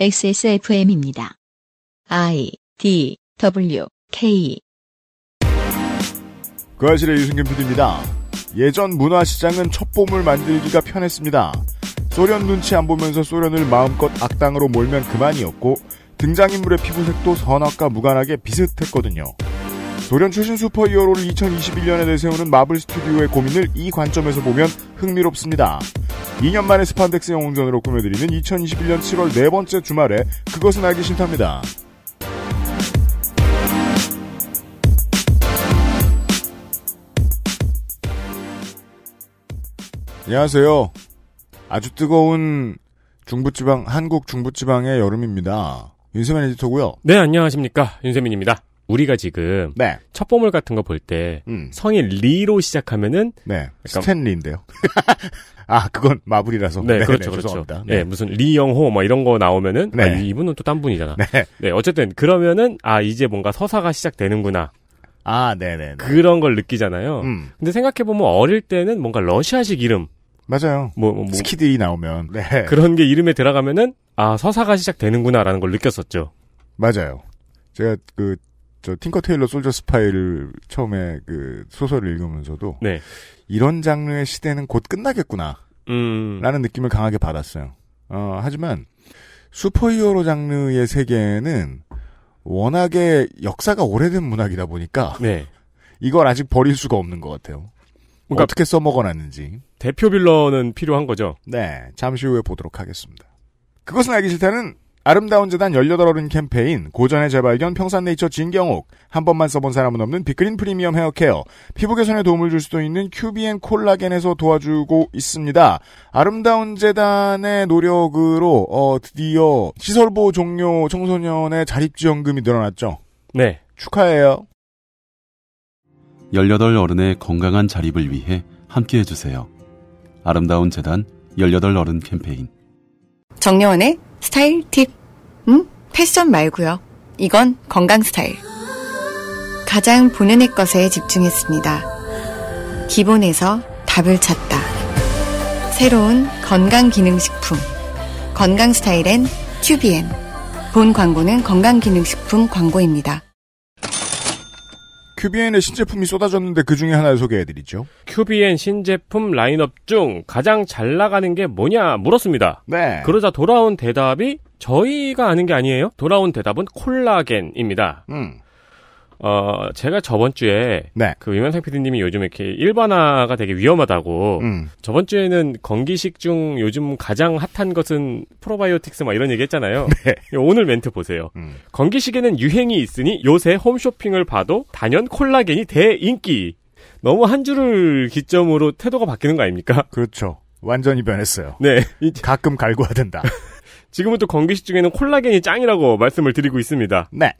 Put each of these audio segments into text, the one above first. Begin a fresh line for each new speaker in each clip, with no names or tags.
XSFM입니다. I
D W K
그아실의 유승균 PD입니다. 예전 문화시장은 첩보물 만들기가 편했습니다. 소련 눈치 안 보면서 소련을 마음껏 악당으로 몰면 그만이었고 등장인물의 피부색도 선악과 무관하게 비슷했거든요. 돌련 출신 슈퍼히어로를 2021년에 내세우는 마블 스튜디오의 고민을 이 관점에서 보면 흥미롭습니다. 2년 만에 스판덱스 영웅전으로 꾸며드리는 2021년 7월 네 번째 주말에 그것은 알기 싫답니다. 안녕하세요. 아주 뜨거운 중부지방, 한국 중부지방의 여름입니다. 윤세민
에디터고요. 네, 안녕하십니까. 윤세민입니다. 우리가 지금 네. 첫 보물 같은 거 볼때 음. 성인 리로 시작하면은 네. 스탠리인데요. 아 그건 마블이라서 네, 네 그렇죠 네, 그렇죠. 네, 네. 무슨 리영호 뭐 이런 거 나오면은 아, 네. 이분은 또 딴 분이잖아. 네. 네. 어쨌든 그러면은 아 이제 뭔가 서사가 시작되는구나. 아 네네. 그런 걸 느끼잖아요. 음. 근데 생각해 보면 어릴 때는 뭔가 러시아식 이름 맞아요. 뭐, 뭐, 뭐 스키들이 나오면 네. 그런 게 이름에 들어가면은 아 서사가 시작되는구나라는 걸 느꼈었죠. 맞아요.
제가 그저 팅커 테일러 솔저 스파이를 처음에 그 소설을 읽으면서도 네. 이런 장르의 시대는 곧 끝나겠구나 음. 라는 느낌을 강하게 받았어요. 어, 하지만 슈퍼히어로 장르의 세계는 워낙에 역사가 오래된 문학이다 보니까 네. 이걸 아직 버릴 수가 없는 것 같아요. 그러니까 어떻게 써먹어놨는지
대표 빌런은 필요한 거죠. 네,
잠시 후에 보도록 하겠습니다. 그것은 알기 싫다는 아름다운 재단 18어른 캠페인, 고전의 재발견, 평산네이처 진경옥, 한 번만 써본 사람은 없는 빅그린 프리미엄 헤어케어, 피부 개선에 도움을 줄 수도 있는 큐비엔 콜라겐에서 도와주고 있습니다. 아름다운 재단의 노력으로 어, 드디어 시설보 종료 청소년의 자립지원금이 늘어났죠. 네. 축하해요.
18 어른의 건강한
자립을 위해 함께 해주세요. 아름다운 재단 18 어른 캠페인
정려원의 스타일 팁. 음? 패션 말고요. 이건 건강 스타일. 가장 본연의 것에 집중했습니다. 기본에서 답을 찾다. 새로운 건강기능식품. 건강 스타일엔 튜비엔. 본 광고는 건강기능식품 광고입니다.
큐비엔의 신제품이 쏟아졌는데 그 중에 하나를 소개해드리죠.
큐비엔 신제품 라인업 중 가장 잘 나가는 게 뭐냐 물었습니다. 네. 그러자 돌아온 대답이 저희가 아는 게 아니에요. 돌아온 대답은 콜라겐입니다. 음. 어, 제가 저번 주에 네. 그 유명상 PD님이 요즘 이렇게 일반화가 되게 위험하다고 음. 저번 주에는 건기식 중 요즘 가장 핫한 것은 프로바이오틱스 막 이런 얘기했잖아요. 네. 오늘 멘트 보세요. 음. 건기식에는 유행이 있으니 요새 홈쇼핑을 봐도 단연 콜라겐이 대인기. 너무 한 줄을 기점으로 태도가 바뀌는 거 아닙니까? 그렇죠.
완전히 변했어요.
네. 가끔 갈고하된다 지금은 또 건기식 중에는 콜라겐이 짱이라고 말씀을 드리고 있습니다. 네.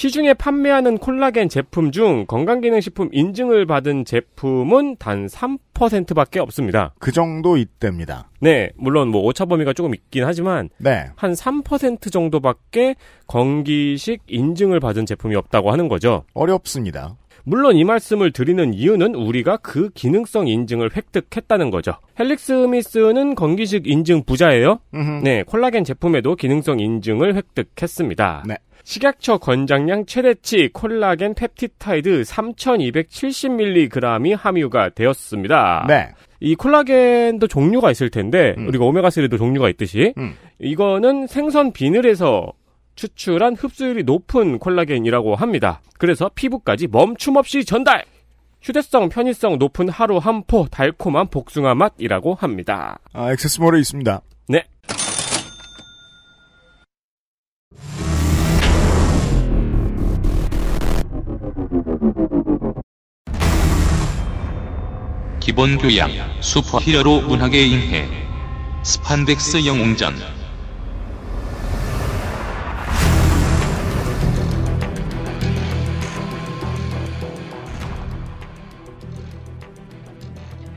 시중에 판매하는 콜라겐 제품 중 건강기능식품 인증을 받은 제품은 단 3%밖에 없습니다. 그 정도 이때입니다. 네, 물론 뭐 오차 범위가 조금 있긴 하지만 네. 한 3% 정도밖에 건기식 인증을 받은 제품이 없다고 하는 거죠. 어렵습니다. 물론 이 말씀을 드리는 이유는 우리가 그 기능성 인증을 획득했다는 거죠. 헬릭스 미스는 건기식 인증 부자예요. 음흠. 네, 콜라겐 제품에도 기능성 인증을 획득했습니다. 네. 식약처 권장량 최대치 콜라겐 펩티타이드 3,270mg이 함유가 되었습니다. 네. 이 콜라겐도 종류가 있을 텐데 음. 우리가 오메가3도 종류가 있듯이 음. 이거는 생선 비늘에서 추출한 흡수율이 높은 콜라겐이라고 합니다. 그래서 피부까지 멈춤없이 전달. 휴대성, 편의성 높은 하루 한 포 달콤한 복숭아 맛이라고 합니다.
아, 액세스몰에 있습니다. 네.
기본 교양, 슈퍼히어로 문학의 인해, 스판덱스 영웅전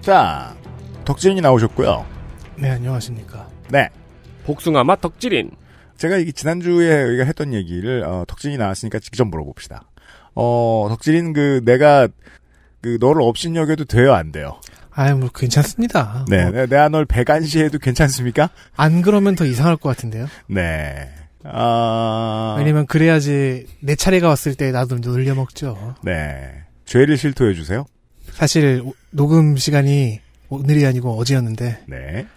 자, 덕진이 나오셨고요.
네, 안녕하십니까.
네.
복숭아 맛덕진인
제가 이게 지난주에 우리가 했던 얘기를 어, 덕진이 나왔으니까 직접 물어봅시다. 어, 덕진인그 내가 그 너를 업신여겨도 돼요, 안 돼요?
아유, 뭐 괜찮습니다. 네, 뭐. 네, 내가 널 배간시해도 괜찮습니까? 안 그러면 더 이상할 것 같은데요.
네. 아... 왜냐면
그래야지 내 차례가 왔을 때 나도 놀려 먹죠.
네. 죄를 실토해 주세요.
사실 녹음 시간이 오늘이 아니고 어제였는데. 네.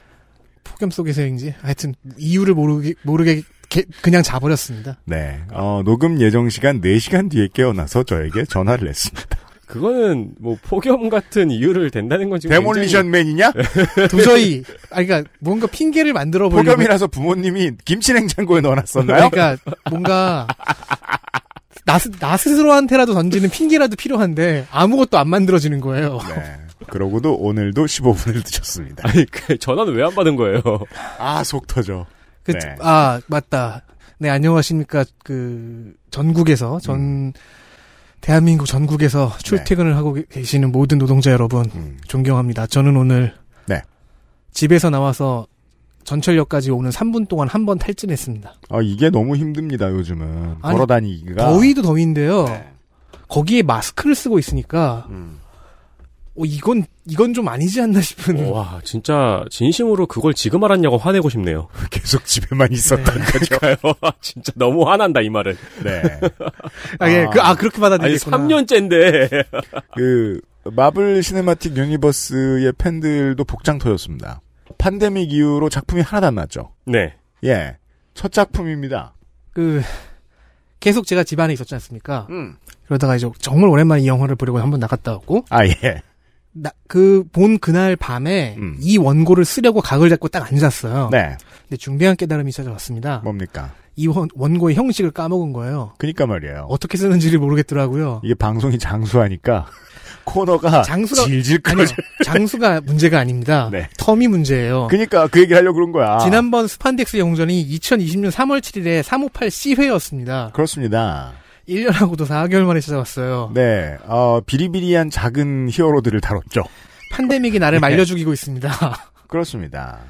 폭염 속에서인지 하여튼 이유를 모르게 모르게 게, 그냥 자버렸습니다.
네. 어, 녹음 예정 시간 4시간 뒤에 깨어나서 저에게 전화를 했습니다.
그거는 뭐 폭염 같은 이유를 댄다는 건지 뭐 데몰리션맨이냐? 도저히 아 그러니까 뭔가 핑계를 만들어 보려
폭염이라서
부모님이 김치 냉장고에 넣어놨었나요? 그러니까 뭔가 나, 나 스스로한테라도 던지는 핑계라도 필요한데 아무것도 안 만들어지는 거예요. 네.
그러고도 오늘도 15분을 늦었습니다. 아니 그 전화는 왜 안 받은 거예요? 아속 터져.
그, 네. 아 맞다. 네 안녕하십니까 그 전국에서 전 음. 대한민국 전국에서 네. 출퇴근을 네. 하고 계시는 모든 노동자 여러분 음. 존경합니다. 저는 오늘 네. 집에서 나와서 전철역까지 오는 3분 동안 한 번 탈진했습니다. 아 이게 너무 힘듭니다 요즘은 아니, 걸어다니기가 더위도 더위인데요. 네. 거기에 마스크를 쓰고 있으니까 음. 어, 이건, 이건 좀 아니지 않나 싶은. 와,
진짜, 진심으로 그걸 지금 알았냐고 화내고 싶네요. 계속 집에만 있었다는 네. 거니요 아, 진짜 너무 화난다, 이 말은. 네.
아, 예, 그, 아, 그렇게 받아들이겠구나. 아니,
3년째인데. 그, 마블 시네마틱
유니버스의 팬들도 복장 터졌습니다. 팬데믹 이후로 작품이 하나도 안 났죠.
네. 예. 첫 작품입니다. 그, 계속 제가 집안에 있었지 않습니까? 음. 그러다가 이제 정말 오랜만에 이 영화를 보려고 한번 나갔다 왔고. 아, 예. 그본 그날 밤에 음. 이 원고를 쓰려고 각을 잡고 딱 앉았어요. 네. 근데 중대한 깨달음이 찾아왔습니다. 뭡니까? 이 원, 원고의 형식을 까먹은 거예요. 그니까 말이에요.
어떻게 쓰는지를 모르겠더라고요. 이게 방송이 장수하니까
코너가 장수가 질질 아니요, 장수가 문제가 아닙니다. 네. 텀이 문제예요.
그니까 그 얘기를 하려고 그런 거야. 지난번
스판덱스 영전이 2020년 3월 7일에 358C회였습니다. 그렇습니다. 1년하고도 4개월 만에 찾아왔어요.
네. 어, 비리비리한 작은 히어로들을 다뤘죠.
팬데믹이 나를 예. 말려 죽이고 있습니다. 그렇습니다.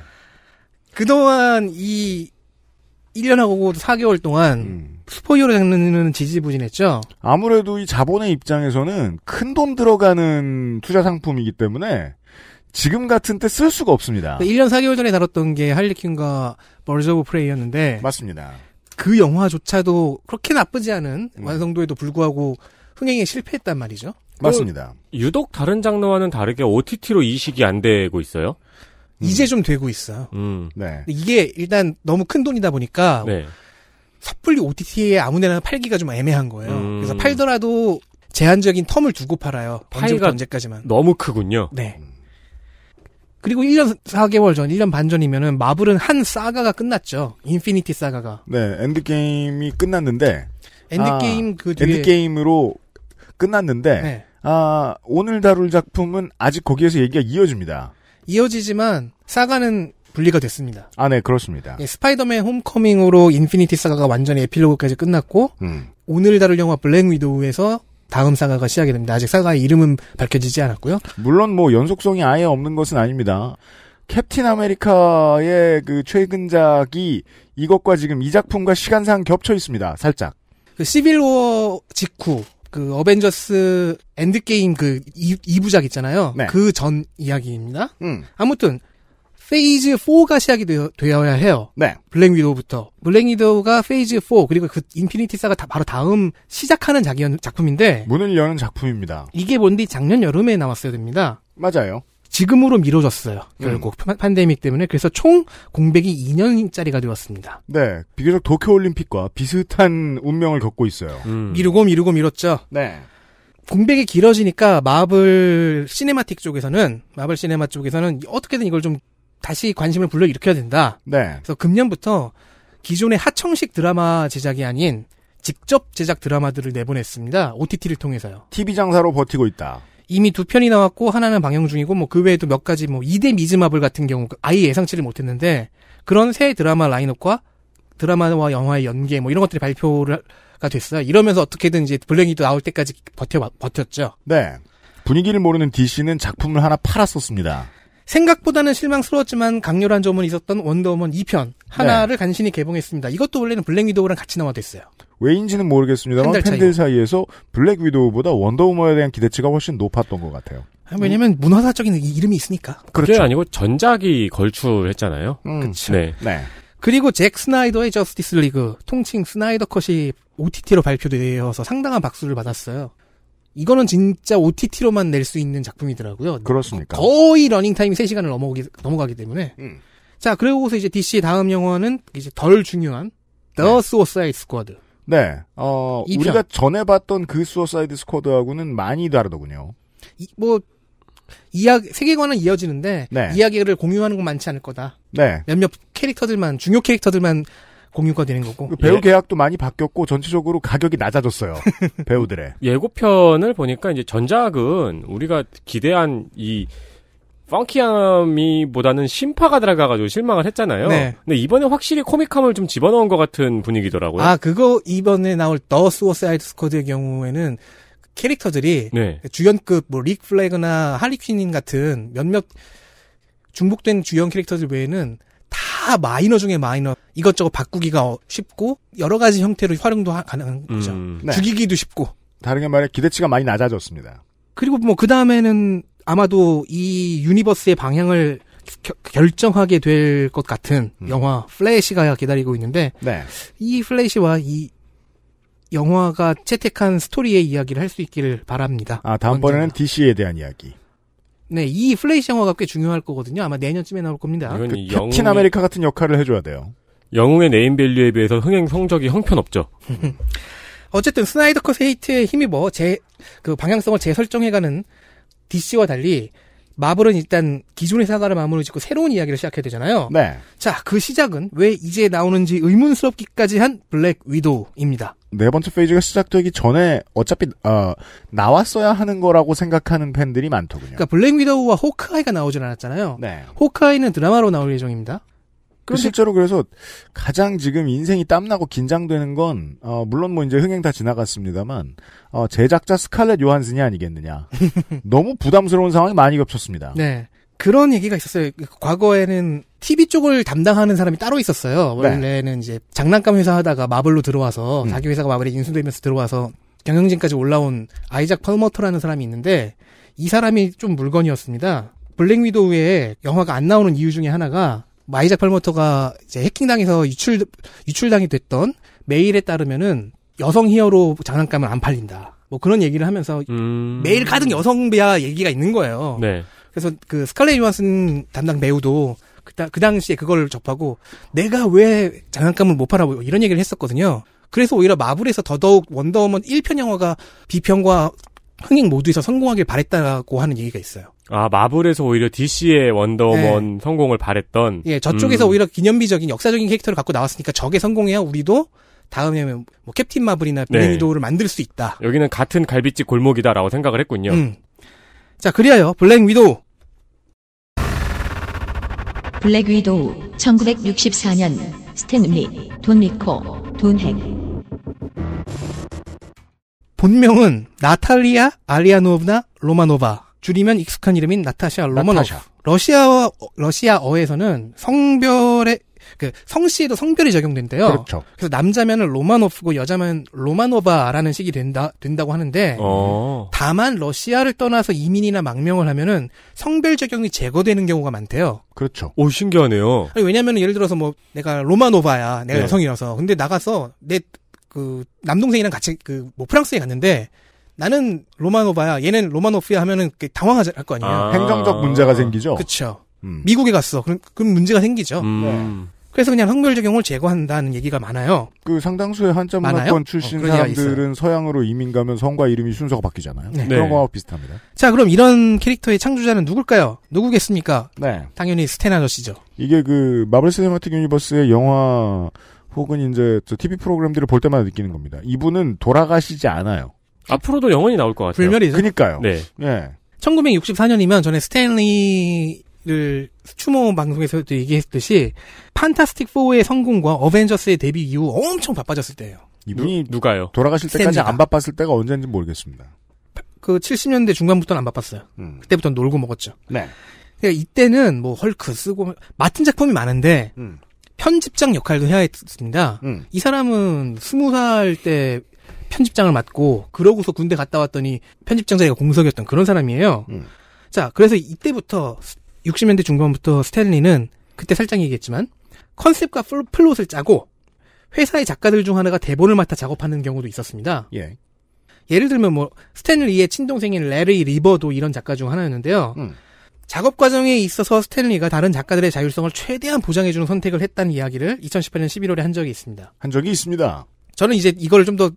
그동안 이 1년하고 도 4개월 동안 음. 스포이어로 장르는
지지부진했죠. 아무래도 이 자본의 입장에서는 큰 돈 들어가는 투자 상품이기 때문에 지금 같은 때 쓸 수가 없습니다.
1년 그 4개월 전에 다뤘던 게 할리퀸과 멀저브 프레이였는데 맞습니다. 그 영화조차도 그렇게 나쁘지 않은 음. 완성도에도 불구하고 흥행에 실패했단 말이죠. 그 맞습니다.
유독 다른 장르와는 다르게 OTT로 이식이 안 되고 있어요.
음. 이제 좀 되고 있어요.
음. 네.
이게 일단 너무 큰 돈이다 보니까 네. 섣불리 OTT에 아무데나 팔기가 좀 애매한 거예요. 음. 그래서 팔더라도 제한적인 텀을 두고 팔아요. 언제부터 언제까지만. 너무 크군요. 네. 그리고 1년 4개월 전, 1년 반 전이면은 마블은 한 사가가 끝났죠. 인피니티 사가가.
네, 엔드게임이 끝났는데. 엔드게임 아, 그 뒤에. 엔드게임으로 끝났는데. 네. 아, 오늘 다룰 작품은
아직 거기에서 얘기가 이어집니다. 이어지지만, 사가는 분리가 됐습니다. 아, 네, 그렇습니다. 예, 스파이더맨 홈커밍으로 인피니티 사가가 완전히 에필로그까지 끝났고, 음. 오늘 다룰 영화 블랙 위도우에서 다음 사과가 시작이 됩니다. 아직 사과의 이름은 밝혀지지 않았고요. 물론
뭐 연속성이 아예 없는 것은 아닙니다. 캡틴 아메리카의 그 최근작이 이것과 지금 이 작품과 시간상 겹쳐 있습니다. 살짝. 그 시빌워
직후 그 어벤져스 엔드게임 그 2, 부작 있잖아요. 네. 그전 이야기입니다. 음. 아무튼 페이즈 4가 시작이 되어, 되어야 해요. 네. 블랙 위도우부터. 블랙 위도우가 페이즈 4 그리고 그 인피니티 사가 바로 다음 시작하는 작, 기 작품인데 문을 여는 작품입니다. 이게 뭔지 작년 여름에 나왔어야 됩니다. 맞아요. 지금으로 미뤄졌어요. 결국 음. 팬데믹 때문에 그래서 총 공백이 2년짜리가 되었습니다.
네, 비교적 도쿄 올림픽과 비슷한 운명을 겪고 있어요. 음.
미루고 미루고 미뤘죠. 네. 공백이 길어지니까 마블 시네마틱 쪽에서는 마블 시네마 쪽에서는 어떻게든 이걸 좀 다시 관심을 불러일으켜야 된다. 네. 그래서 금년부터 기존의 하청식 드라마 제작이 아닌 직접 제작 드라마들을 내보냈습니다. OTT를 통해서요. TV 장사로 버티고 있다. 이미 두 편이 나왔고 하나는 방영 중이고 뭐 그 외에도 몇 가지 뭐 2대 미즈마블 같은 경우 아예 예상치를 못했는데 그런 새 드라마 라인업과 드라마와 영화의 연계 뭐 이런 것들이 발표가 됐어요. 이러면서 어떻게든 이제 블랙이도 나올 때까지 버텨 버텼죠. 네. 분위기를 모르는 DC는 작품을 하나 팔았었습니다. 생각보다는 실망스러웠지만 강렬한 점은 있었던 원더우먼 2편 하나를 네. 간신히 개봉했습니다. 이것도 원래는 블랙 위도우랑 같이 나와됐어요
왜인지는 모르겠습니다만
팬들
사이에서
블랙 위도우보다 원더우먼에 대한 기대치가 훨씬 높았던 것 같아요.
왜냐면 음. 문화사적인 이름이 있으니까. 그렇죠. 그게
아니고 전작이 걸출했잖아요. 음. 그렇죠. 네. 네.
그리고 잭 스나이더의 저스티스 리그 통칭 스나이더 컷이 OTT로 발표되어서 상당한 박수를 받았어요. 이거는 진짜 OTT로만 낼 수 있는 작품이더라고요. 그렇습니까? 거의 러닝타임이 3시간을 넘어오기, 넘어가기 때문에. 음. 자, 그리고서 이제 DC의 다음 영화는 이제 덜 중요한 The 네. Suicide Squad. 네. 어, 우리가
전에 봤던 그 수어사이드 스 a 드하고는 많이 다르더군요.
이, 뭐, 이야 세계관은 이어지는데, 네. 이야기를 공유하는 건 많지 않을 거다. 네. 몇몇 캐릭터들만, 중요 캐릭터들만 공유가 되는
거고. 그 배우 예. 계약도 많이 바뀌었고 전체적으로 가격이 낮아졌어요.
배우들의. 예고편을 보니까 이제 전작은 우리가 기대한 이 펑키함이보다는 심파가 들어가가지고 실망을 했잖아요. 네. 근데 이번에 확실히 코믹함을 좀 집어넣은 것 같은 분위기더라고요. 아
그거 이번에 나올 더 수어사이드 스쿼드의 경우에는 캐릭터들이 네. 주연급 뭐릭 플래그나 할리퀸 같은 몇몇 중복된 주연 캐릭터들 외에는 다 마이너 중에 마이너 이것저것 바꾸기가 쉽고 여러 가지 형태로 활용도 가능한
거죠. 음. 네.
죽이기도 쉽고. 다른 말해 기대치가 많이 낮아졌습니다. 그리고 뭐그 다음에는 아마도 이 유니버스의 방향을 겨, 결정하게 될 것 같은 음. 영화 플래시가 기다리고 있는데 네. 이 플래시와 이 영화가 채택한 스토리의 이야기를 할 수 있기를 바랍니다.
아 다음번에는 DC에 대한
이야기. 네, 이 플레이시 영화가 꽤 중요할 거거든요. 아마 내년쯤에 나올 겁니다. 그 캡틴 영웅의... 아메리카 같은
역할을 해줘야
돼요. 영웅의 네임밸류에 비해서 흥행 성적이 형편없죠.
어쨌든 스나이더 컷 헤이트에 힘입어 제그 방향성을 재설정해가는 DC와 달리 마블은 일단 기존의 사과를 마무리 짓고 새로운 이야기를 시작해야 되잖아요. 네. 자, 그 시작은 왜 이제 나오는지 의문스럽기까지 한 블랙 위도우입니다. 네 번째 페이지가 시작되기
전에 어차피 어, 나왔어야 하는 거라고 생각하는 팬들이 많더군요. 그러니까 블랙 위도우와 호크아이가 나오질 않았잖아요. 네. 호크아이는 드라마로 나올 예정입니다. 그런데... 그 실제로 그래서 가장 지금 인생이 땀나고 긴장되는 건 어, 물론 뭐 이제 흥행 다 지나갔습니다만 어, 제작자 스칼렛 요한슨이 아니겠느냐. 너무 부담스러운 상황이 많이 겹쳤습니다.
네. 그런 얘기가 있었어요. 그 과거에는 TV 쪽을 담당하는 사람이 따로 있었어요. 네. 원래는 네. 이제 장난감 회사 하다가 마블로 들어와서 음. 자기 회사가 마블에 인수되면서 들어와서 경영진까지 올라온 아이작 펄머터라는 사람이 있는데 이 사람이 좀 물건이었습니다. 블랙 위도우에 영화가 안 나오는 이유 중에 하나가 마이작 펄모터가 이제 해킹당해서 유출 유출당이 됐던 메일에 따르면은 여성 히어로 장난감은 안 팔린다. 뭐 그런 얘기를 하면서 음... 메일 가득 여성 배아 얘기가 있는 거예요. 네. 그래서 그 스칼렛 요한슨 담당 배우도 그, 그 당시에 그걸 접하고 내가 왜 장난감을 못 팔아 뭐 이런 얘기를 했었거든요. 그래서 오히려 마블에서 더더욱 원더우먼 1편 영화가 비평과 흥행 모두에서 성공하길 바랬다고 하는 얘기가 있어요.
아 마블에서 오히려 DC의 원더우먼 네. 성공을 바랬던 예 저쪽에서 음.
오히려 기념비적인 역사적인 캐릭터를 갖고 나왔으니까 저게 성공해야 우리도 다음에 뭐, 뭐 캡틴 마블이나 블랙위도우를 네. 만들 수 있다
여기는 같은 갈비집 골목이다라고 생각을 했군요 음.
자 그리하여 블랙위도우
블랙위도우 1964년
스탠리 돈 리코 돈핵
본명은 나탈리아 아리아노브나 로마노바 줄이면 익숙한 이름인 나타샤 로모노프. 러시아와 러시아어에서는 성별의 그 성씨에도 성별이 적용된대요. 그렇죠. 그래서 남자면은 로마노프고 여자면 로마노바라는 식이 된다 된다고 하는데 어. 다만 러시아를 떠나서 이민이나 망명을 하면은 성별 적용이 제거되는 경우가 많대요.
그렇죠. 오 신기하네요.
왜냐면 예를 들어서 뭐 내가 로마노바야 내가 네. 여성이어서 근데 나가서 내그 남동생이랑 같이 그 뭐 프랑스에 갔는데 나는 로마노바야, 얘는 로마노프야 하면은 당황할 거 아니에요. 아~ 행정적 문제가 생기죠. 그렇죠. 음. 미국에 갔어. 그럼, 그럼 문제가 생기죠. 음. 네. 그래서 그냥 성멸 적용을 제거한다는 얘기가 많아요. 그 상당수의 한자 문화권 출신 어, 사람들은 서양으로
이민 가면 성과 이름이 순서가 바뀌잖아요. 네. 그런 네. 거와
비슷합니다. 자, 그럼 이런 캐릭터의 창조자는 누굴까요? 누구겠습니까? 네. 당연히 스탠 아저씨죠.
이게 그 마블 시네마틱 유니버스의 영화 혹은 이제 TV 프로그램들을 볼 때마다 느끼는 겁니다. 이분은 돌아가시지
않아요. 앞으로도 영원히 나올 것 같아요. 불멸이죠. 그니까요. 네. 네. 예.
1964년이면 전에 스탠리를 추모 방송에서도 얘기했듯이 판타스틱 4의 성공과 어벤져스의 데뷔 이후 엄청 바빠졌을 때예요. 이분이 누,
가요 돌아가실 때까지 가안
바빴을 때가 언제인지 모르겠습니다. 그 70년대 중반부터는 안 바빴어요. 음. 그때부터 놀고 먹었죠. 네. 그러니까 이때는 뭐 헐크 쓰고 맡은 작품이 많은데 음. 편집장 역할도 해야 했습니다. 음. 이 사람은 스무 살때 편집장을 맡고 그러고서 군대 갔다 왔더니 편집장 자리가 공석이었던 그런 사람이에요. 음. 자, 그래서 이때부터 60년대 중반부터 스탠리는 그때 살짝 얘기했지만 컨셉과 플롯을 짜고 회사의 작가들 중 하나가 대본을 맡아 작업하는 경우도 있었습니다. 예. 예를 들면 뭐 스탠리의 친동생인 레리 리버도 이런 작가 중 하나였는데요. 음. 작업 과정에 있어서 스탠리가 다른 작가들의 자율성을 최대한 보장해주는 선택을 했다는 이야기를 2018년 11월에 한 적이 있습니다. 한 적이 있습니다. 저는 이제 이걸 좀더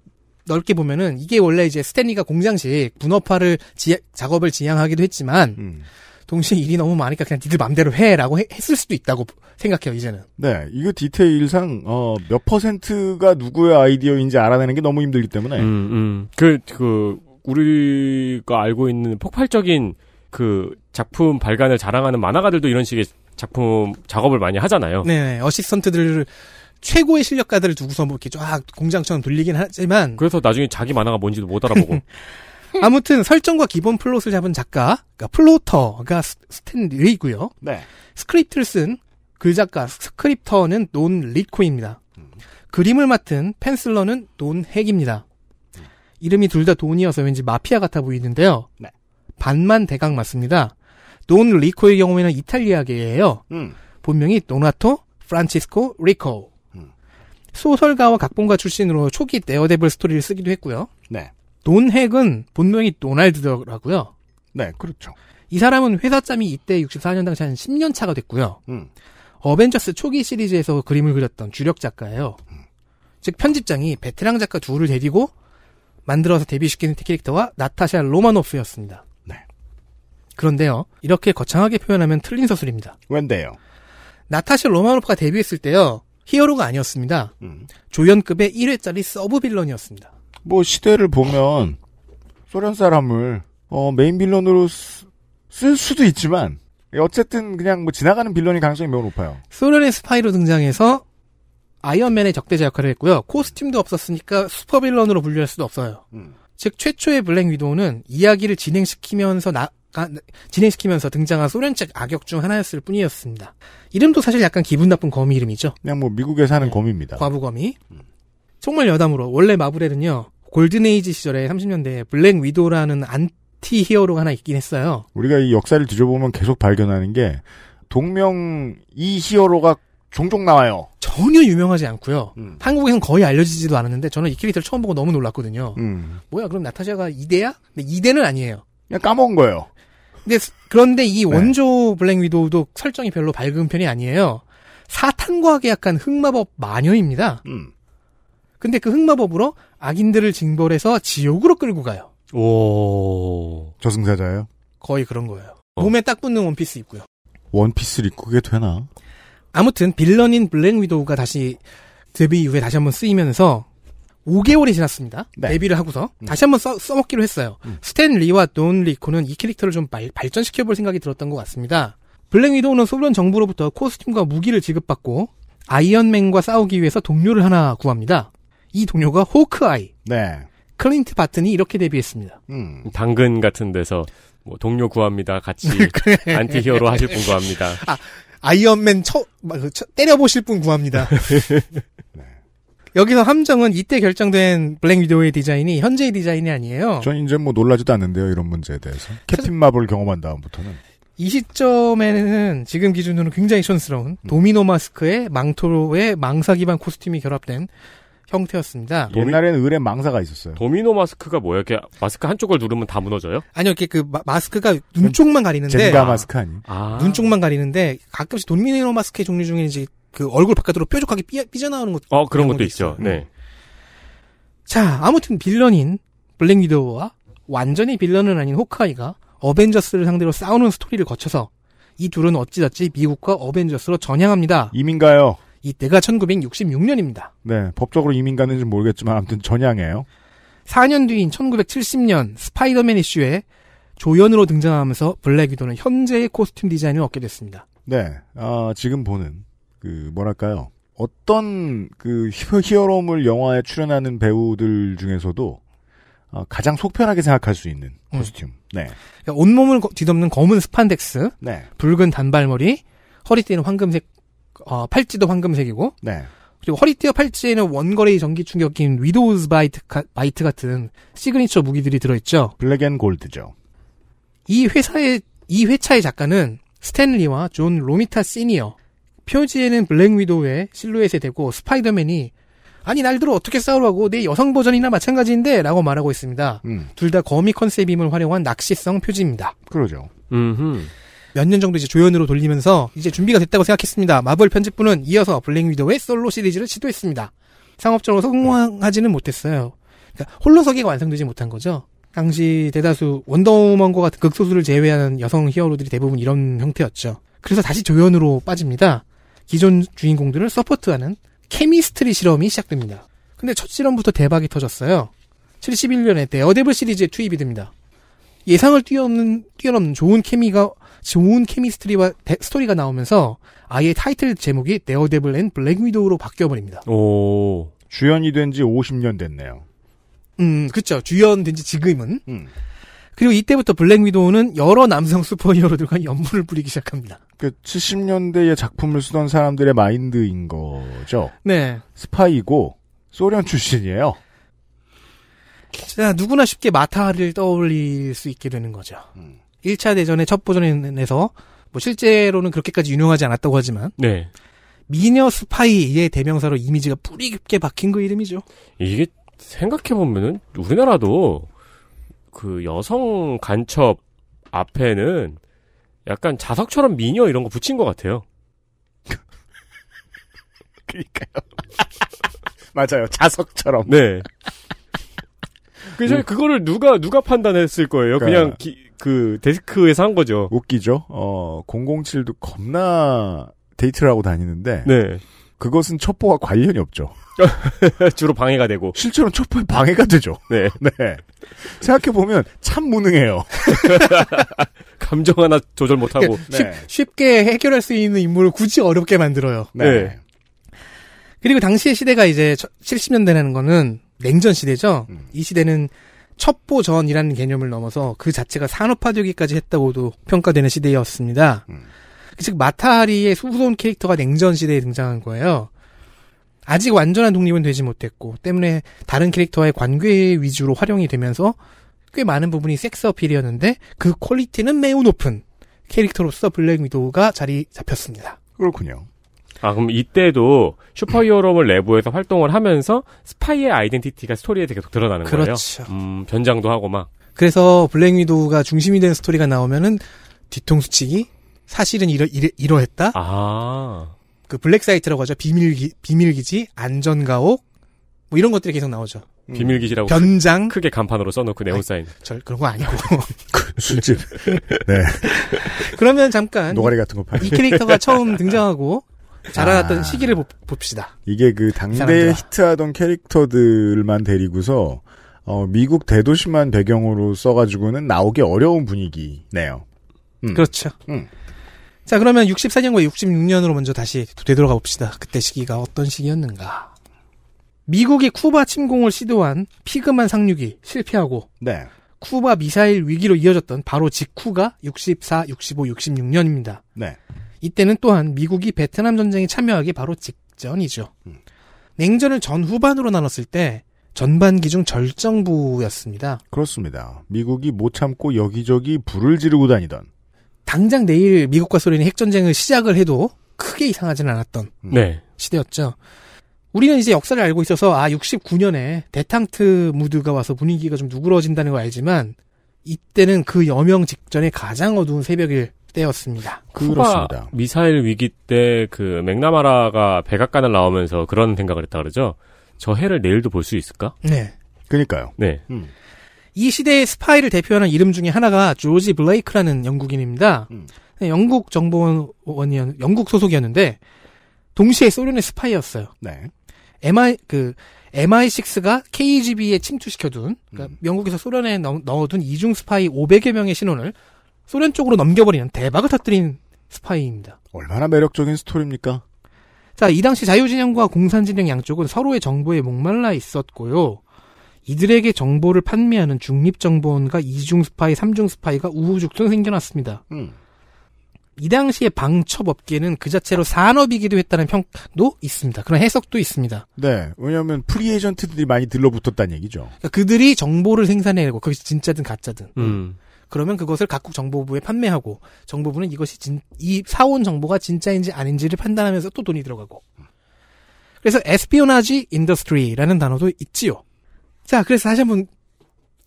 넓게 보면은 이게 원래 이제 스탠리가 공장식 분업화를 지, 작업을 지향하기도 했지만 음. 동시에 일이 너무 많으니까 그냥 니들 맘대로 해라고 해, 했을 수도 있다고 생각해요 이제는. 네, 이거
디테일상 어, 몇 퍼센트가 누구의 아이디어인지 알아내는 게 너무 힘들기 때문에. 음, 음.
그, 그 우리가 알고 있는 폭발적인 그 작품 발간을 자랑하는 만화가들도 이런 식의 작품 작업을 많이 하잖아요.
네, 네. 어시스턴트들 최고의 실력가들을 두고서 뭐 이렇게 쫙 공장처럼 돌리긴 하지만 그래서 나중에 자기 만화가 뭔지도 못 알아보고 아무튼 설정과 기본 플롯을 잡은 작가, 그러니까 플로터가 스탠리고요. 네. 스크립트를 쓴글 그 작가 스크립터는 논 리코입니다. 음. 그림을 맡은 펜슬러는 논 핵입니다. 음. 이름이 둘 다 돈이어서 왠지 마피아 같아 보이는데요. 네. 반만 대강 맞습니다. 논 리코의 경우에는 이탈리아계예요. 음. 본명이 노나토 프란치스코 리코. 소설가와 각본가 출신으로 초기 네어데블 스토리를 쓰기도 했고요. 네. 논핵은 본명이 도날드더라고요. 네, 그렇죠. 이 사람은 회사짬이 이때 64년 당시 한 10년 차가 됐고요. 음. 어벤져스 초기 시리즈에서 그림을 그렸던 주력 작가예요. 음. 즉 편집장이 베테랑 작가 둘을 데리고 만들어서 데뷔시키는 캐릭터가 나타샤 로마노프였습니다. 네. 그런데요, 이렇게 거창하게 표현하면 틀린 서술입니다. 왠데요? 나타샤 로마노프가 데뷔했을 때요, 히어로가 아니었습니다. 음. 조연급의 1회짜리 서브 빌런이었습니다. 뭐 시대를 보면 소련 사람을 어, 메인 빌런으로 쓰, 쓸 수도 있지만 어쨌든 그냥 뭐 지나가는 빌런이 가능성이 매우 높아요. 소련의 스파이로 등장해서 아이언맨의 적대자 역할을 했고요. 코스튬도 없었으니까 슈퍼빌런으로 분류할 수도 없어요. 음. 즉 최초의 블랙 위도우는 이야기를 진행시키면서 나, 진행시키면서 등장한 소련책 악역 중 하나였을 뿐이었습니다. 이름도 사실 약간 기분 나쁜 거미 이름이죠. 그냥 뭐 미국에 사는 네. 거미입니다. 과부거미. 음. 정말 여담으로 원래 마블에는요. 골든에이지 시절에 3 0년대 블랙 위도라는 안티 히어로가 하나 있긴 했어요.
우리가 이 역사를 뒤져보면 계속 발견하는 게 동명 이 히어로가 종종 나와요.
전혀 유명하지 않고요. 음. 한국에는 거의 알려지지도 않았는데 저는 이 캐릭터를 처음 보고 너무 놀랐거든요. 음. 뭐야 그럼 나타샤가 이대야? 근데 이대는 아니에요. 그냥 까먹은 거예요. 근데 그런데 이 네. 원조 네. 블랙 위도우도 설정이 별로 밝은 편이 아니에요. 사탄과학에 약간 흑마법 마녀입니다. 음. 근데 그 흑마법으로 악인들을 징벌해서 지옥으로 끌고 가요.
오. 저승사자예요?
거의 그런 거예요. 어. 몸에 딱 붙는 원피스 입고요.
원피스를 입고 그게 되나?
아무튼 빌런인 블랙 위도우가 다시 데뷔 이후에 다시 한번 쓰이면서 5개월이 지났습니다. 네. 데뷔를 하고서 음. 다시 한번 써, 써먹기로 했어요. 음. 스탠 리와 돈 리코는 이 캐릭터를 좀 발, 발전시켜볼 생각이 들었던 것 같습니다. 블랙 위도우는 소련 정부로부터 코스튬과 무기를 지급받고 아이언맨과 싸우기 위해서 동료를 하나 구합니다. 이 동료가 호크아이. 네. 클린트 바튼이 이렇게 데뷔했습니다.
음. 당근 같은 데서 뭐 동료 구합니다. 같이
안티히어로 하실 분 구합니다. 아, 아이언맨 처, 그 처 때려보실 분 구합니다. 네. 여기서 함정은 이때 결정된 블랙 위도우의 디자인이 현재의 디자인이 아니에요.
전 이제 뭐 놀라지도 않는데요, 이런 문제에 대해서. 캡틴 마블 경험한 다음부터는.
이 시점에는 지금 기준으로 굉장히 촌스러운 음. 도미노 마스크에 망토로의 망사 기반 코스튬이 결합된 형태였습니다. 옛날에는
의뢰 망사가 있었어요. 도미노 마스크가 뭐야 이렇게 마스크 한쪽을 누르면 다 무너져요?
아니요, 이렇게 그 마, 스크가눈 쪽만 가리는데. 젠가
마스크 아니눈 아.
쪽만 가리는데 가끔씩 도미노 마스크의 종류 중에 이제 그 얼굴 바깥으로 뾰족하게 삐, 져나오는 것.
어, 그런 것도 있죠. 있어 네. 음.
자, 아무튼 빌런인 블랙 위도우와 완전히 빌런은 아닌 호크아이가 어벤져스를 상대로 싸우는 스토리를 거쳐서 이 둘은 어찌저찌 미국과 어벤져스로 전향합니다. 이민가요? 이때가 1966년입니다. 네, 법적으로 이민가는지 모르겠지만 아무튼 전향해요. 4년 뒤인 1970년 스파이더맨 이슈에 조연으로 등장하면서 블랙 위도는 현재의 코스튬 디자인을 얻게 됐습니다.
네, 어, 지금 보는 그 뭐랄까요 어떤 그 히어로물 영화에 출연하는 배우들 중에서도
어, 가장 속편하게 생각할 수 있는
음. 코스튬. 네.
그러니까 온몸을 뒤덮는 검은 스판덱스, 네. 붉은 단발머리, 허리띠는 황금색, 어, 팔찌도 황금색이고, 네. 그리고 허리띠와 팔찌에는 원거리 전기 충격기인 위도우즈 바이트, 가, 바이트 같은 시그니처 무기들이 들어있죠. 블랙앤 골드죠. 이 회사의 이 회차의 작가는 스탠리와 존 로미타 시니어 표지에는 블랙 위도우의 실루엣에 대고 스파이더맨이 아니 날들어 어떻게 싸우라고 내 여성 버전이나 마찬가지인데 라고 말하고 있습니다. 음. 둘다 거미 컨셉임을 활용한 낚시성 표지입니다. 그러죠. 몇 년 정도 이제 조연으로 돌리면서 이제 준비가 됐다고 생각했습니다. 마블 편집부는 이어서 블랙 위도우의 솔로 시리즈를 시도했습니다. 상업적으로 성공하지는 못했어요. 그러니까 홀로 서기가 완성되지 못한 거죠. 당시 대다수 원더우먼과 같은 극소수를 제외하는 여성 히어로들이 대부분 이런 형태였죠. 그래서 다시 조연으로 빠집니다. 기존 주인공들을 서포트하는 케미스트리 실험이 시작됩니다. 근데 첫 실험부터 대박이 터졌어요. 71년에 데어데블 시리즈에 투입이 됩니다. 예상을 뛰어넘는, 뛰어넘는 좋은 케미가, 좋은 케미스트리와 데, 스토리가 나오면서 아예 타이틀 제목이 데어데블 앤 블랙 위도우로 바뀌어버립니다.
오, 주연이 된 지 50년 됐네요.
음, 그쵸. 주연된 지 지금은. 음. 그리고 이때부터 블랙 위도우는 여러 남성 슈퍼히어로들과 연분을 부리기 시작합니다.
그 70년대의 작품을 쓰던 사람들의 마인드인 거죠. 네. 스파이고 소련 출신이에요.
자, 누구나 쉽게 마타를 떠올릴 수 있게 되는 거죠. 음. 1차 대전의 첫 보전에서 뭐 실제로는 그렇게까지 유명하지 않았다고 하지만 네. 미녀 스파이의 대명사로 이미지가 뿌리 깊게 박힌 그 이름이죠. 이게 생각해 보면은 우리나라도
그 여성 간첩 앞에는 약간 자석처럼 미녀 이런 거 붙인 것 같아요. 그니까요. 맞아요. 자석처럼. 네. 그래서 음. 그거를 누가 누가 판단했을 거예요. 그러니까 그냥 기, 그 데스크에서 한 거죠. 웃기죠.
어 007도 겁나 데이트를 하고 다니는데. 네. 그것은
첩보와 관련이 없죠. 주로 방해가 되고. 실제로 는 첩보에 방해가 되죠. 네. 네.
생각해보면 참 무능해요.
감정 하나 조절 못하고. 네.
쉽, 게 해결할 수 있는 인물을 굳이 어렵게 만들어요. 네. 네. 그리고 당시의 시대가 이제 70년대라는 거는 냉전 시대죠. 음. 이 시대는 첩보전이라는 개념을 넘어서 그 자체가 산업화되기까지 했다고도 평가되는 시대였습니다. 음. 즉 마타하리의 후손 캐릭터가 냉전 시대에 등장한 거예요. 아직 완전한 독립은 되지 못했고 때문에 다른 캐릭터의 관계 위주로 활용이 되면서 꽤 많은 부분이 섹스 어필이었는데 그 퀄리티는 매우 높은 캐릭터로서 블랙 위도우가 자리 잡혔습니다. 그렇군요.
아 그럼 이때도 슈퍼히어로물 내부에서 활동을 하면서 스파이의 아이덴티티가 스토리에 되게 드러나는 그렇죠. 거예요. 음, 변장도 하고 막.
그래서 블랙 위도우가 중심이 된 스토리가 나오면은 뒤통수치기, 사실은 이러, 이러, 이러했다. 아. 그 블랙사이트라고 하죠. 비밀기, 비밀기지, 안전가옥, 뭐 이런 것들이 계속 나오죠. 음. 비밀기지라고. 변장. 크게
간판으로 써놓고 네온사인. 절 그런 거 아니고. 술집. 그, 네.
그러면 잠깐. 노가리 같은 거 팔. 이 캐릭터가 처음 등장하고 자라났던 아. 시기를 봅, 시다
이게 그 당대 히트하던 캐릭터들만 데리고서 어, 미국 대도시만 배경으로 써가지고는 나오기 어려운 분위기네요. 음.
그렇죠. 음. 자, 그러면 64년과 66년으로 먼저 다시 되돌아가 봅시다. 그때 시기가 어떤 시기였는가. 미국이 쿠바 침공을 시도한 피그만 상륙이 실패하고 네. 쿠바 미사일 위기로 이어졌던 바로 직후가 64, 65, 66년입니다. 네. 이때는 또한 미국이 베트남 전쟁에 참여하기 바로 직전이죠. 음. 냉전을 전 후반으로 나눴을 때 전반기 중 절정부였습니다.
그렇습니다. 미국이 못 참고 여기저기 불을 지르고 다니던
당장 내일 미국과 소련이 핵전쟁을 시작을 해도 크게 이상하지는 않았던 음. 네. 시대였죠. 우리는 이제 역사를 알고 있어서 아 69년에 데탕트 무드가 와서 분위기가 좀 누그러진다는 걸 알지만 이때는 그 여명 직전에 가장 어두운 새벽일 때였습니다. 그렇습니다.
미사일 위기 때 그 맥나마라가 백악관을 나오면서 그런 생각을 했다 그러죠. 저 해를 내일도 볼 수 있을까?
네. 그니까요. 네.
음.
이 시대의 스파이를 대표하는 이름 중에 하나가 조지 블레이크라는 영국인입니다. 음. 네, 영국 정보원이었, 영국 소속이었는데 동시에 소련의 스파이였어요. 네. MI 그 MI6가 KGB에 침투시켜둔 그러니까 음. 영국에서 소련에 넣, 어둔 이중 스파이 500여 명의 신원을 소련 쪽으로 넘겨버리는 대박을 터뜨린 스파이입니다. 얼마나 매력적인 스토리입니까? 자, 이 당시 자유진영과 공산진영 양쪽은 서로의 정보에 목말라 있었고요. 이들에게 정보를 판매하는 중립정보원과 이중 스파이, 삼중 스파이가 우후죽순 생겨났습니다. 음. 이 당시의 방첩업계는 그 자체로 산업이기도 했다는 평도 있습니다. 그런 해석도 있습니다.
네. 왜냐하면 프리에이전트들이 많이 들러붙었다는 얘기죠. 그러니까
그들이 정보를 생산해내고 그것이 진짜든 가짜든. 음. 그러면 그것을 각국 정보부에 판매하고 정보부는 이것이 진, 이 사온 정보가 진짜인지 아닌지를 판단하면서 또 돈이 들어가고. 그래서 에스피오나지 인더스트리라는 단어도 있지요. 자, 그래서 다시 한번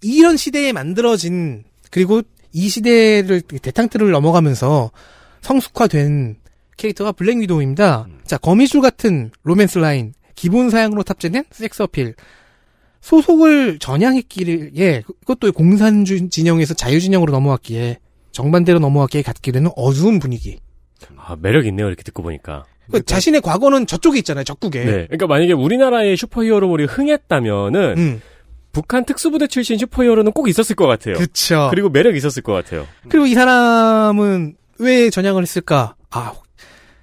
이런 시대에 만들어진 그리고 이 시대를 대탕트를 넘어가면서 성숙화된 캐릭터가 블랙 위도우입니다. 음. 자, 거미줄 같은 로맨스 라인, 기본 사양으로 탑재된 섹스 어필. 소속을 전향했기에 그것도 공산주의 진영에서 자유 진영으로 넘어왔기에 정반대로 넘어왔기에 갖게 되는 어두운 분위기.
아, 매력 있네요. 이렇게 듣고 보니까. 그
그러니까 자신의 과거는 저쪽에 있잖아요, 적국에. 네. 그러니까 만약에
우리나라의 슈퍼히어로물이 흥했다면은 음. 북한 특수부대 출신 슈퍼히어로는 꼭 있었을 것 같아요. 그렇죠. 그리고 매력 있었을 것 같아요.
그리고 이 사람은 왜 전향을 했을까? 아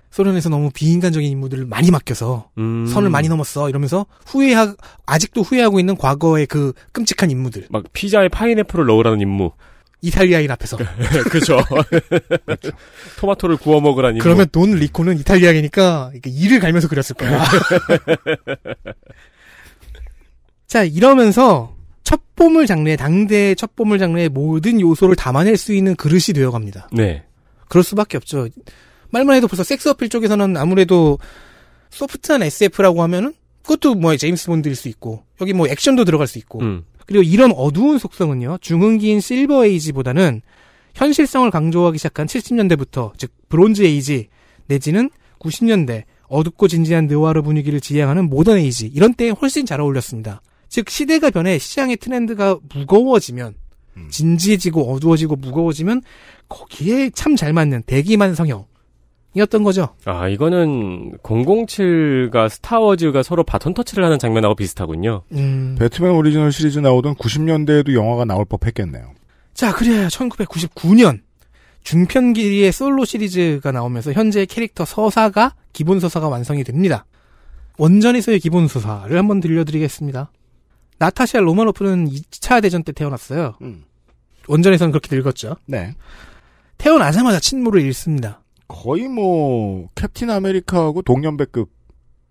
소련에서 너무 비인간적인 인물들을 많이 맡겨서
음. 선을 많이
넘었어 이러면서 후회하 아직도 후회하고 있는 과거의 그 끔찍한 인물들.
막 피자에 파인애플을 넣으라는 임무.
이탈리아인 앞에서. 그죠
토마토를 구워 먹으라니. 그러면
돈 리코는 이탈리아이니까 일을 갈면서 그렸을 거야. 자, 이러면서 첫보물 장르의 당대의 첫보물 장르의 모든 요소를 담아낼 수 있는 그릇이 되어 갑니다. 네. 그럴 수밖에 없죠. 말만 해도 벌써 섹스 어필 쪽에서는 아무래도 소프트한 SF라고 하면은 그것도 뭐 제임스 본드일 수 있고 여기 뭐 액션도 들어갈 수 있고 음. 그리고 이런 어두운 속성은요 중흥기인 실버 에이지보다는 현실성을 강조하기 시작한 70년대부터 즉 브론즈 에이지 내지는 90년대 어둡고 진지한 느와르 분위기를 지향하는 모던 에이지 이런 때에 훨씬 잘 어울렸습니다. 즉 시대가 변해 시장의 트렌드가 무거워지면 음. 진지해지고 어두워지고 무거워지면 거기에 참 잘 맞는 대기만 성형 이었던 거죠.
아, 이거는 0 0 7과
스타워즈가 서로
바톤 터치를 하는 장면하고 비슷하군요. 음...
배트맨 오리지널 시리즈 나오던 90년대에도 영화가 나올 법 했겠네요.
자, 그래요. 1999년. 중편 길이의 솔로 시리즈가 나오면서 현재 캐릭터 서사가 기본 서사가 완성이 됩니다. 원전에서의 기본 서사를 한번 들려드리겠습니다. 나타샤 로마노프는 2차 대전 때 태어났어요. 음. 원전에서는 그렇게 늙었죠. 네. 태어나자마자 친모를 잃습니다. 거의 뭐 캡틴 아메리카하고 동년배급.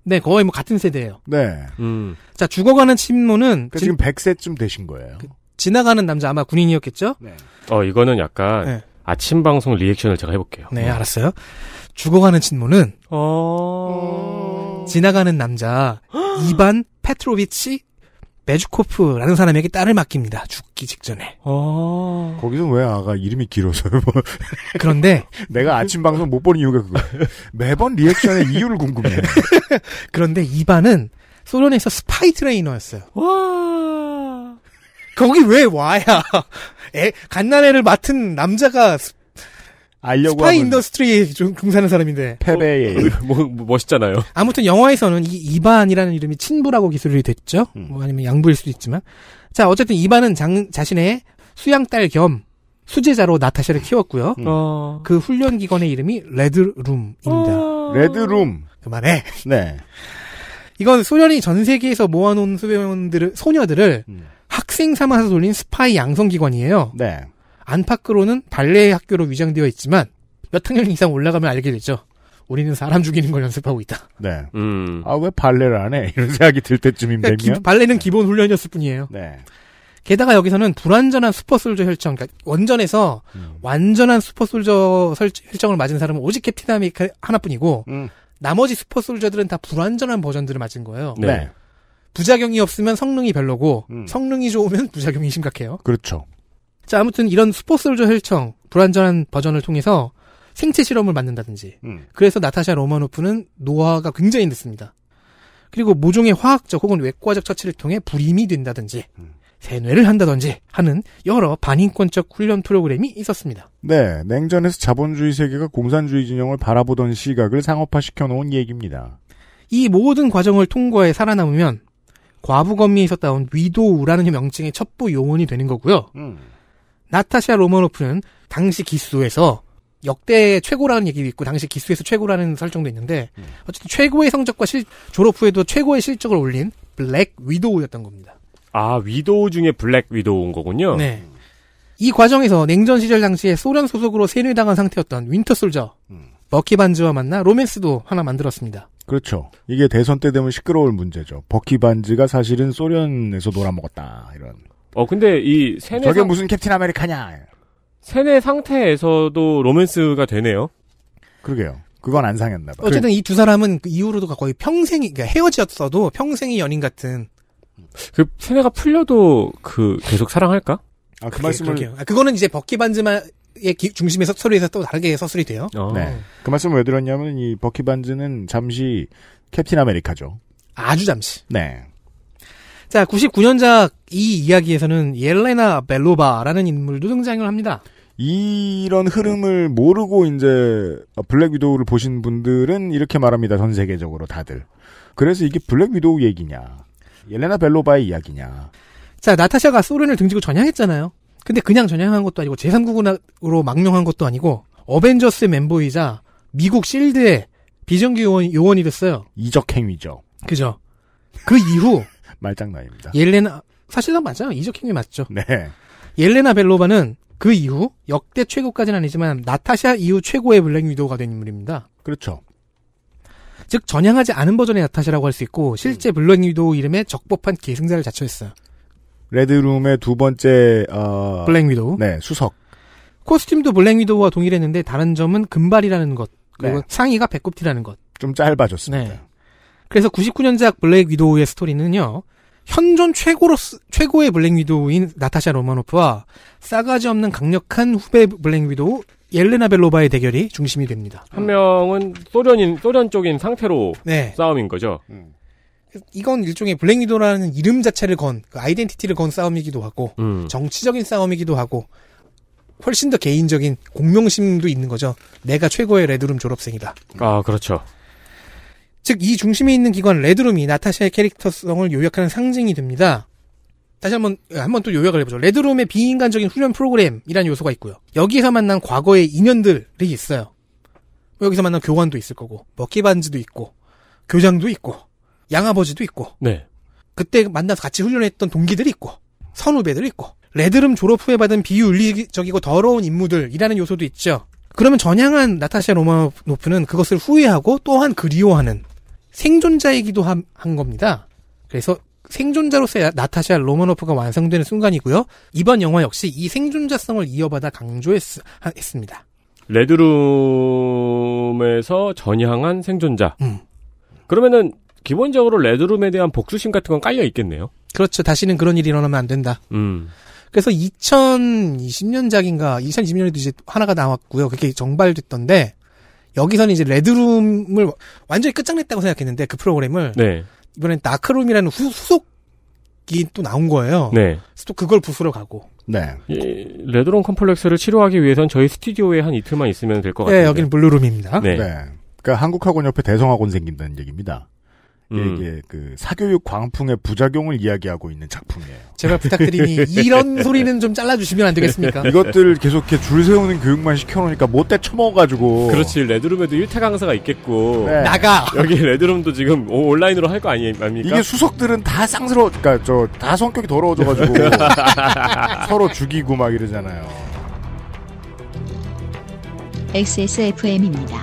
네, 거의 뭐 같은 세대예요. 네. 음. 자, 죽어가는 친모는 그러니까 진... 지금 100세쯤 되신 거예요. 그, 지나가는 남자 아마 군인이었겠죠? 네.
어, 이거는 약간 네. 아침 방송 리액션을 제가 해볼게요.
네, 알았어요. 죽어가는 친모는 어... 지나가는 남자 이반 페트로비치 메주코프라는 사람에게 딸을 맡깁니다. 죽기 직전에.
어... 거기서 왜 아가 이름이 길어서요? 뭐. 그런데 내가 아침 방송 못 보는 이유가 그거. 매번 리액션의 이유를 궁금해. 그런데
이반은 소련에서 스파이 트레이너였어요. 와. 거기 왜 와야? 에, 갓난애를 맡은 남자가 스, 알려고 스파 인더스트리에 종사하는 사람인데 패배 어?
뭐, 뭐, 멋있잖아요.
아무튼 영화에서는 이 이반이라는 이름이 친부라고 기술이 됐죠. 음. 뭐 아니면 양부일 수도 있지만 자 어쨌든 이반은 장, 자신의 수양딸 겸 수제자로 나타샤를 키웠고요. 음. 어... 그 훈련 기관의 이름이 레드룸입니다.
어...
레드룸 그만해. 네. 이건 소련이 전 세계에서 모아놓은 소녀들을 음. 학생 삼아서 돌린 스파이 양성 기관이에요. 네. 안팎으로는 발레 학교로 위장되어 있지만 몇 학년 이상 올라가면 알게 되죠. 우리는 사람 죽이는 걸 연습하고 있다.
네. 음. 아왜 발레를 안 해? 이런 생각이 들 때쯤이면 그러니까 기,
발레는 기본 훈련이었을 뿐이에요. 네. 게다가 여기서는 불완전한 슈퍼솔저 혈청, 그러니까 원전에서 음. 완전한 슈퍼솔저 혈청을 맞은 사람은 오직 캡틴 아메리카 하나뿐이고 음. 나머지 슈퍼솔저들은 다 불완전한 버전들을 맞은 거예요. 네. 네. 부작용이 없으면 성능이 별로고 음. 성능이 좋으면 부작용이 심각해요. 그렇죠. 자, 아무튼 이런 스포츠를조 혈청, 불완전한 버전을 통해서 생체 실험을 만든다든지. 음. 그래서 나타샤 로마노프는 노화가 굉장히 늦습니다. 그리고 모종의 화학적 혹은 외과적 처치를 통해 불임이 된다든지. 음. 세뇌를 한다든지 하는 여러 반인권적 훈련 프로그램이 있었습니다.
네, 냉전에서 자본주의 세계가
공산주의 진영을 바라보던 시각을 상업화시켜 놓은 얘기입니다. 이 모든 과정을 통과해 살아남으면 과부검미에서 따온 위도우라는 명칭의 첩보 요원이 되는 거고요. 음. 나타샤 로마노프는 당시 기수에서 역대 최고라는 얘기도 있고 당시 기수에서 최고라는 설정도 있는데 음. 어쨌든 최고의 성적과 실, 졸업 후에도 최고의 실적을 올린 블랙 위도우였던 겁니다.
아 위도우 중에 블랙 위도우인 거군요.
네. 이 과정에서 냉전 시절 당시에 소련 소속으로 세뇌당한 상태였던 윈터 솔저 음. 버키 반즈와 만나 로맨스도 하나 만들었습니다.
그렇죠. 이게 대선 때 되면 시끄러울 문제죠. 버키 반즈가 사실은 소련에서 놀아먹었다 이런.
어 근데
이 세뇌 저게 상... 무슨
캡틴 아메리카냐?
세뇌 상태에서도 로맨스가 되네요. 그러게요. 그건 안 상했나 봐. 어쨌든
이 두 사람은 그 이후로도 거의 평생이 그러니까 헤어졌어도 평생이 연인 같은.
그 세뇌가 풀려도 그 계속 사랑할까?
아 그 말씀을 게요 아, 그거는 이제 버키 반즈만 의 중심의 서술에서 또 다르게 서술이 돼요. 어. 네.
그 말씀을 왜들었냐면이 버키 반즈는 잠시 캡틴 아메리카죠.
아주 잠시. 네. 자, 99년작 이 이야기에서는 옐레나 벨로바라는 인물도 등장을 합니다. 이런 흐름을 모르고
이제 블랙 위도우를 보신 분들은 이렇게 말합니다. 전 세계적으로 다들. 그래서
이게 블랙 위도우 얘기냐. 옐레나 벨로바의 이야기냐. 자, 나타샤가 소련을 등지고 전향했잖아요. 근데 그냥 전향한 것도 아니고 제3국으로 망명한 것도 아니고 어벤져스 멤버이자 미국 실드의 비정규 요원, 요원이 됐어요. 이적 행위죠. 그죠. 그 이후 말장난입니다. 옐레나 사실상 맞아요. 이적행위 맞죠. 네. 옐레나 벨로바는 그 이후 역대 최고까지는 아니지만 나타샤 이후 최고의 블랙 위도우가 된 인물입니다. 그렇죠. 즉 전향하지 않은 버전의 나타샤라고 할 수 있고 실제 음. 블랙 위도우 이름에 적법한 계승자를 자처했어요.
레드룸의 두 번째 어... 블랙 위도우. 네,
수석. 코스튬도 블랙 위도우와 동일했는데 다른 점은 금발이라는 것. 그리고 네. 상의가 배꼽티라는 것. 좀 짧아졌습니다. 네. 그래서 99년작 블랙 위도우의 스토리는요. 현존 최고로 최고의 블랙 위도우인 나타샤 로마노프와 싸가지 없는 강력한 후배 블랙 위도우 옐레나 벨로바의 대결이 중심이 됩니다.
한 명은 소련인 소련 쪽인 상태로 네. 싸움인 거죠. 음.
이건 일종의 블랙 위도라는 우 이름 자체를 건 그 아이덴티티를 건 싸움이기도 하고 음. 정치적인 싸움이기도 하고 훨씬 더 개인적인 공명심도 있는 거죠. 내가 최고의 레드룸 졸업생이다.
아 그렇죠.
즉, 이 중심에 있는 기관 레드룸이 나타샤의 캐릭터성을 요약하는 상징이 됩니다. 다시 한번 예, 한번 또 요약을 해보죠. 레드룸의 비인간적인 훈련 프로그램이라는 요소가 있고요. 여기서 만난 과거의 인연들이 있어요. 뭐 여기서 만난 교관도 있을 거고, 먹기반지도 있고, 교장도 있고, 양아버지도 있고, 네. 그때 만나서 같이 훈련했던 동기들이 있고, 선후배들이 있고, 레드룸 졸업 후에 받은 비윤리적이고 더러운 임무들이라는 요소도 있죠. 그러면 전향한 나타샤 로마노프는 그것을 후회하고 또한 그리워하는 생존자이기도 한, 한 겁니다. 그래서 생존자로서의 나타샤 로마노프가 완성되는 순간이고요. 이번 영화 역시 이 생존자성을 이어받아 강조했습니다.
레드룸에서 전향한 생존자. 음. 그러면은 기본적으로 레드룸에 대한 복수심 같은 건 깔려 있겠네요.
그렇죠. 다시는 그런 일이 일어나면 안 된다. 음. 그래서 2020년작인가 2020년에도 이제 하나가 나왔고요. 그게 정발됐던데 여기서는 이제 레드룸을 완전히 끝장냈다고 생각했는데 그 프로그램을 네. 이번엔 나크룸이라는 후, 속이 또 나온 거예요. 네. 그래서 또 그걸 부수러 가고.
네. 예, 레드룸 컴플렉스를 치료하기 위해선 저희 스튜디오에 한 이틀만 있으면 될 것 같아요. 네, 여기는 블루룸입니다.
네. 네. 그러니까 한국학원 옆에 대성학원 생긴다는 얘기입니다. 음. 이게 그 사교육 광풍의 부작용을 이야기하고 있는 작품이에요. 제발 부탁드리니 이런
소리는 좀 잘라주시면 안 되겠습니까? 이것들
계속해 줄 세우는 교육만 시켜놓으니까 못대 처먹어가지고.
그렇지 레드룸에도 일태 강사가 있겠고 네. 나가 여기 레드룸도 지금 온라인으로 할 거 아닙니까? 이게
수석들은 다 쌍스러워, 그러니까 저 다 성격이 더러워져가지고 서로 죽이고 막 이러잖아요.
XSFM입니다.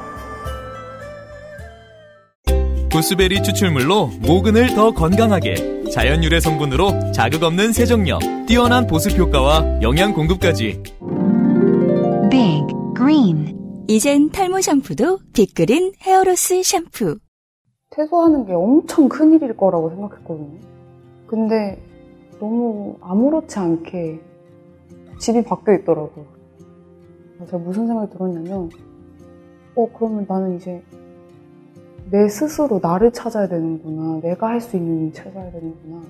보스베리 추출물로 모근을 더 건강하게 자연 유래 성분으로 자극 없는 세정력 뛰어난 보습 효과와 영양 공급까지
Big Green 이젠 탈모 샴푸도 빅그린 헤어로스 샴푸 퇴소하는 게 엄청 큰일일 거라고 생각했거든요
근데 너무 아무렇지 않게 집이 바뀌어 있더라고요 제가 무슨 생각이 들었냐면 어 그러면 나는 이제
내 스스로 나를 찾아야 되는구나. 내가 할 수 있는 일 찾아야 되는구나.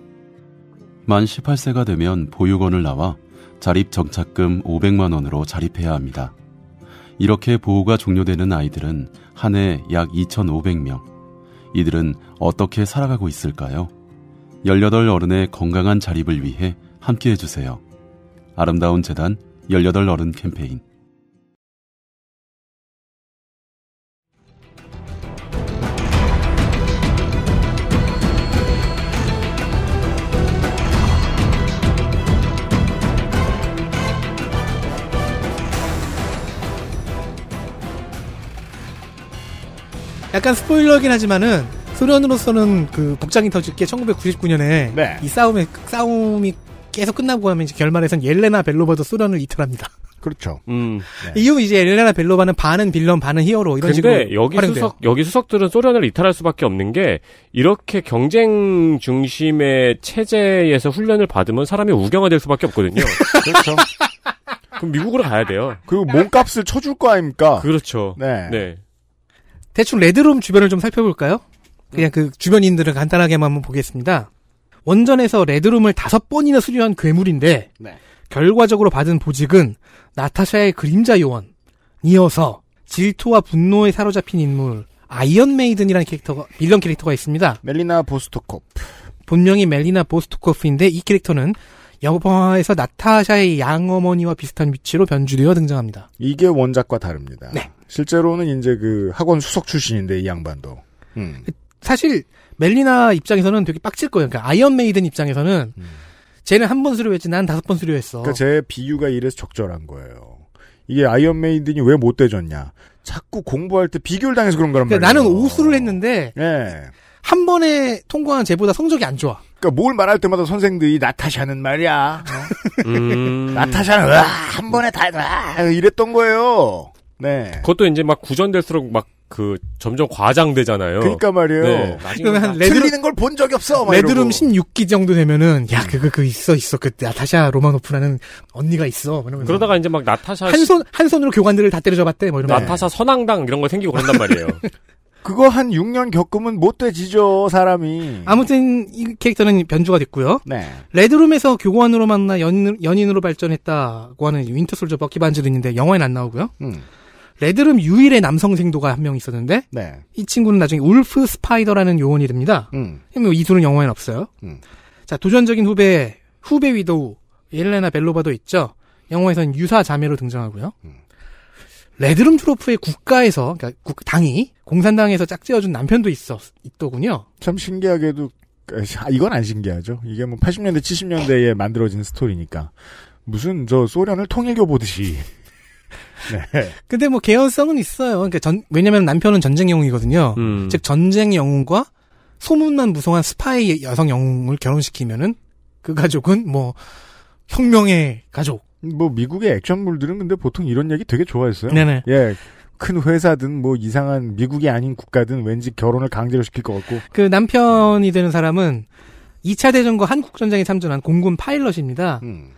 만 18세가 되면 보육원을 나와 자립정착금 500만 원으로 자립해야 합니다. 이렇게 보호가 종료되는 아이들은 한 해 약 2,500명. 이들은 어떻게 살아가고 있을까요? 18 어른의 건강한 자립을 위해 함께 해주세요. 아름다운 재단 18 어른 캠페인
약간 스포일러긴 하지만은 소련으로서는 그 복장이 터질게 1999년에 네. 이 싸움에 싸움이 계속 끝나고 하면 이제 결말에선 옐레나 벨로바도 소련을 이탈합니다.
그렇죠. 음. 네.
이후 이제 옐레나 벨로바는 반은 빌런 반은 히어로 이런 근데 식으로 여기 활용돼요. 수석
여기 수석들은 소련을 이탈할 수밖에 없는 게 이렇게 경쟁 중심의 체제에서 훈련을 받으면 사람이 우경화될 수밖에 없거든요. 그렇죠. 그럼 미국으로 가야 돼요. 그리고 몸값을 쳐줄 거 아닙니까? 그렇죠. 네. 네.
대충 레드룸 주변을 좀 살펴볼까요? 네. 그냥 그 주변인들을 간단하게만 한번 보겠습니다. 원전에서 레드룸을 다섯 번이나 수리한 괴물인데 네. 결과적으로 받은 보직은 나타샤의 그림자 요원이어서 질투와 분노에 사로잡힌 인물 아이언 메이든이라는 캐릭터가 빌런 캐릭터가 있습니다. 멜리나 보스토코프 본명이 멜리나 보스토코프인데 이 캐릭터는 영화에서 나타샤의 양어머니와 비슷한 위치로 변주되어 등장합니다. 이게 원작과 다릅니다. 네. 실제로는 이제 그 학원 수석 출신인데 이 양반도. 음. 그 사실 멜리나 입장에서는 되게 빡칠 거예요. 그러니까 아이언 메이든 입장에서는 음. 쟤는 한 번 수료했지 난 다섯 번 수료했어. 그러니까
제 비유가 이래서 적절한 거예요. 이게 아이언 메이든이 왜 못 되졌냐? 자꾸 공부할 때 비교를 당해서 그런 거란 그러니까 말이에요. 나는 오수를 했는데 네. 한 번에 통과한 쟤보다 성적이 안 좋아. 그러니까 뭘 말할
때마다 선생들이
나타샤는 말이야.
어? 음. 나타샤는 와,
한 번에 다 와,
이랬던 거예요. 네. 그것도 이제 막 구전될수록 막 그 점점 과장되잖아요. 그러니까 말이에요. 네. 그러면 레드룸, 틀리는 걸 본 적이 없어. 레드룸
16기 정도 되면은 야 그거 그 있어 있어 그때 나타샤 로마노프라는 언니가 있어. 그러다가 이제 막 나타샤 한 손 한 손으로 교관들을 다 때려잡았대. 뭐 이런. 네. 나타샤
선왕당 이런 거 생기고 그런단 말이에요.
그거 한 6년 겪으면 못 되지죠, 사람이. 아무튼 이 캐릭터는 변주가 됐고요. 네. 레드룸에서 교관으로 만나 연, 연인으로 발전했다고 하는 윈터솔저 버키 반지도 있는데 영화에는 안 나오고요. 음. 레드룸 유일의 남성 생도가 한 명 있었는데 네. 이 친구는 나중에 울프 스파이더라는 요원이 됩니다. 음. 이 둘은 영화에는 없어요. 음. 자 도전적인 후배 후배 위도우 엘레나 벨로바도 있죠. 영화에서는 유사 자매로 등장하고요. 음. 레드룸트로프의 국가에서 그러니까 국, 당이 공산당에서 짝지어준 남편도 있어 있더군요. 참 신기하게도 아, 이건 안 신기하죠.
이게 뭐 80년대 70년대에 만들어진 스토리니까 무슨 저 소련을 통일교 보듯이.
네. 근데 뭐 개연성은 있어요. 그러니까 전 왜냐면 하 남편은 전쟁 영웅이거든요. 음. 즉 전쟁 영웅과 소문만 무성한 스파이 여성 영웅을 결혼시키면은 그 가족은 뭐 혁명의 가족 뭐 미국의 액션물들은
근데 보통 이런 얘기 되게 좋아했어요. 네네. 예. 큰 회사든 뭐 이상한 미국이 아닌 국가든 왠지 결혼을 강제로 시킬 것 같고.
그 남편이 되는 사람은 2차 대전과 한국 전쟁에 참전한 공군 파일럿입니다. 음.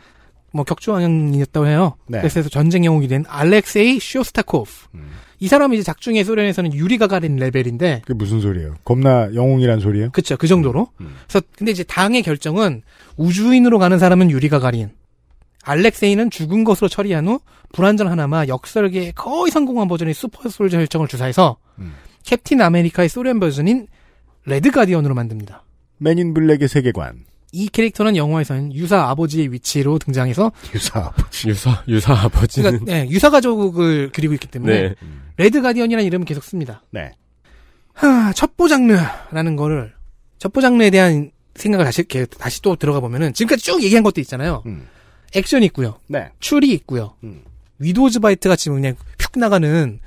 뭐 격주왕이었다고 해요. 네. 그래서 전쟁 영웅이 된 알렉세이 쇼스타코프. 음. 이 사람은 이제 작중에 소련에서는 유리가 가린 레벨인데. 그게
무슨 소리예요? 겁나 영웅이란
소리예요? 그렇죠. 그 정도로. 음. 음. 그래서 근데 이제 당의 결정은 우주인으로 가는 사람은 유리가 가린. 알렉세이는 죽은 것으로 처리한 후 불완전 하나마 역설계의 거의 성공한 버전의 슈퍼 솔저 혈정을 주사해서 음. 캡틴 아메리카의 소련 버전인 레드 가디언으로 만듭니다. 맨인 블랙의 세계관. 이 캐릭터는 영화에서는 유사 아버지의 위치로 등장해서
유사 아버지 유사 유사 아버지 그러니까, 네,
유사 가족을 그리고 있기 때문에 네. 레드 가디언이라는 이름을 계속 씁니다. 네. 하, 첩보 장르라는 거를 첩보 장르에 대한 생각을 다시 다시 또 들어가 보면은 지금까지 쭉 얘기한 것도 있잖아요. 음. 액션이 있고요. 네. 추리 있고요. 음. 위도우즈 바이트 같이 그냥 휙 나가는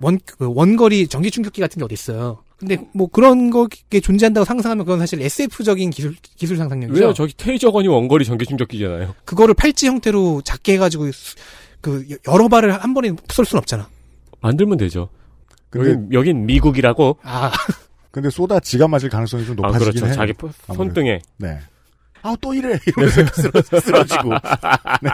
원, 그 원거리 전기 충격기 같은 게 어디 있어요. 근데 뭐 그런 거게 존재한다고 상상하면 그건 사실 SF적인 기술 기술 상상력이죠. 왜요?
저기 테이저건이 원거리 전기 충격기잖아요.
그거를 팔찌 형태로 작게 해가지고 그 여러 발을 한 번에 쏠 수는 없잖아.
만들면 되죠. 근데 여긴, 여긴 미국이라고. 아.
근데 쏟아 지가 맞을 가능성이 좀 높아지긴 아, 그렇죠. 해 자기 손등에.
네.
아우 또 이래 이러면서 쓰러, 지고
네.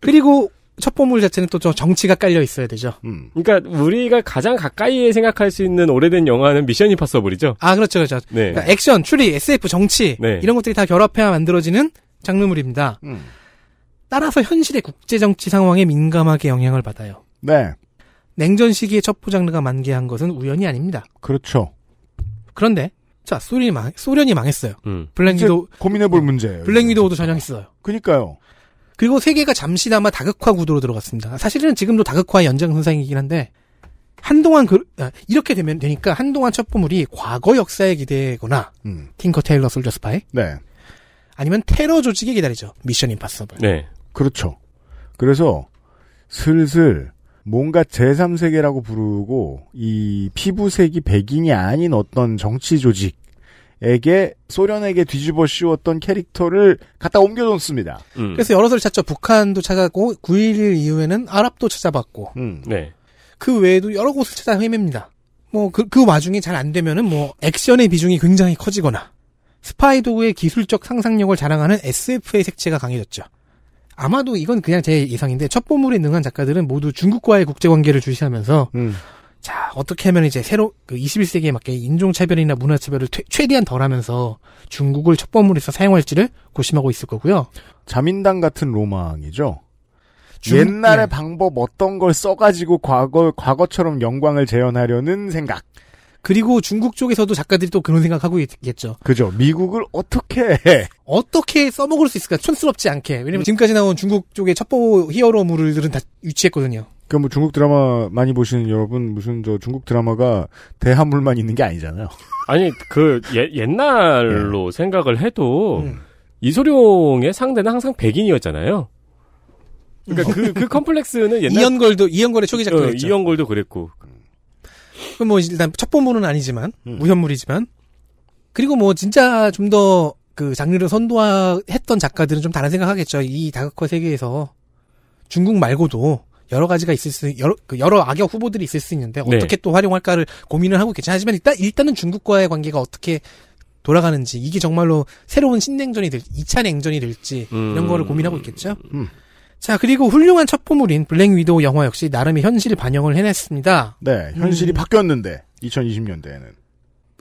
그리고 첩보물 자체는 또좀 정치가 깔려 있어야 되죠. 음. 그러니까 우리가 가장 가까이에 생각할
수 있는 오래된 영화는 미션 임파서블이죠. 아 그렇죠, 그렇죠. 네. 그러니까 액션, 추리, SF, 정치 네.
이런 것들이 다 결합해야 만들어지는 장르물입니다. 음. 따라서 현실의 국제 정치 상황에 민감하게 영향을 받아요. 네. 냉전 시기에 첩보 장르가 만개한 것은 우연이 아닙니다. 그렇죠. 그런데 자, 소련이 망, 소련이 망했어요. 음. 블랙 위도우. 고민해볼 네. 문제예요. 블랙 위도우도 전향했어요. 그니까요. 그리고 세계가 잠시나마 다극화 구도로 들어갔습니다. 사실은 지금도 다극화의 연장선상이긴 한데, 한동안 그, 아, 이렇게 되면 되니까 한동안 첩보물이 과거 역사에 기대거나, 음. 팅커 테일러 솔저 스파이? 네. 아니면 테러 조직에 기다리죠. 미션 임파서블. 네. 그렇죠. 그래서
슬슬 뭔가 제3세계라고 부르고 이 피부색이 백인이 아닌 어떤 정치 조직 에게 소련에게 뒤집어
씌웠던 캐릭터를 갖다 옮겨놓습니다. 음. 그래서 여러 을 찾죠. 북한도 찾았고 9.11 이후에는 아랍도 찾아봤고 음. 네. 그 외에도 여러 곳을 찾아 헤맵니다. 뭐그그 그 와중에 잘 안 되면은 뭐 액션의 비중이 굉장히 커지거나 스파이도의 기술적 상상력을 자랑하는 SF의 색채가 강해졌죠. 아마도 이건 그냥 제 예상인데 첫 보물에 능한 작가들은 모두 중국과의 국제 관계를 주시하면서 음. 자 어떻게 하면 이제 새로 그 21세기에 맞게 인종 차별이나 문화 차별을 최대한 덜하면서 중국을 첫 보물에서 사용할지를 고심하고 있을 거고요. 자민당 같은 로망이죠.
중... 옛날의 네. 방법 어떤 걸 써가지고 과거 과거처럼 영광을 재현하려는 생각.
그리고 중국 쪽에서도 작가들이 또 그런 생각하고 있겠죠. 그죠. 미국을 어떻게 해? 어떻게 써먹을 수 있을까? 촌스럽지 않게. 왜냐면 음. 지금까지 나온 중국 쪽의 첩보
히어로물들은 다 유치했거든요. 그러니까 뭐 중국 드라마 많이 보시는 여러분 무슨 저 중국 드라마가 대한물만 있는 게 아니잖아요.
아니 그 예, 옛날로 네. 생각을 해도 음. 이소룡의 상대는 항상 백인이었잖아요. 그러니까 그,
그 컴플렉스는 옛날 이연걸도
이연걸의 초기작도 어, 이연걸도 그랬고
그럼 뭐 일단 첫보물은 아니지만 음. 무현물이지만 그리고 뭐 진짜 좀 더 그 장르를 선도했던 작가들은 좀 다른 생각하겠죠. 이 다크커 세계에서 중국 말고도 여러 가지가 있을 수 여러 그 여러 악역 후보들이 있을 수 있는데 네. 어떻게 네. 또 활용할까를 고민을 하고 계시죠. 하지만 일단 일단은 중국과의 관계가 어떻게 돌아가는지 이게 정말로 새로운 신냉전이 될 2차 냉전이 될지 음. 이런 거를 고민하고 있겠죠. 음. 자, 그리고 훌륭한 첩보물인 블랙 위도우 영화 역시 나름의 현실 반영을 해냈습니다. 네, 음. 현실이 음. 바뀌었는데, 2020년대에는.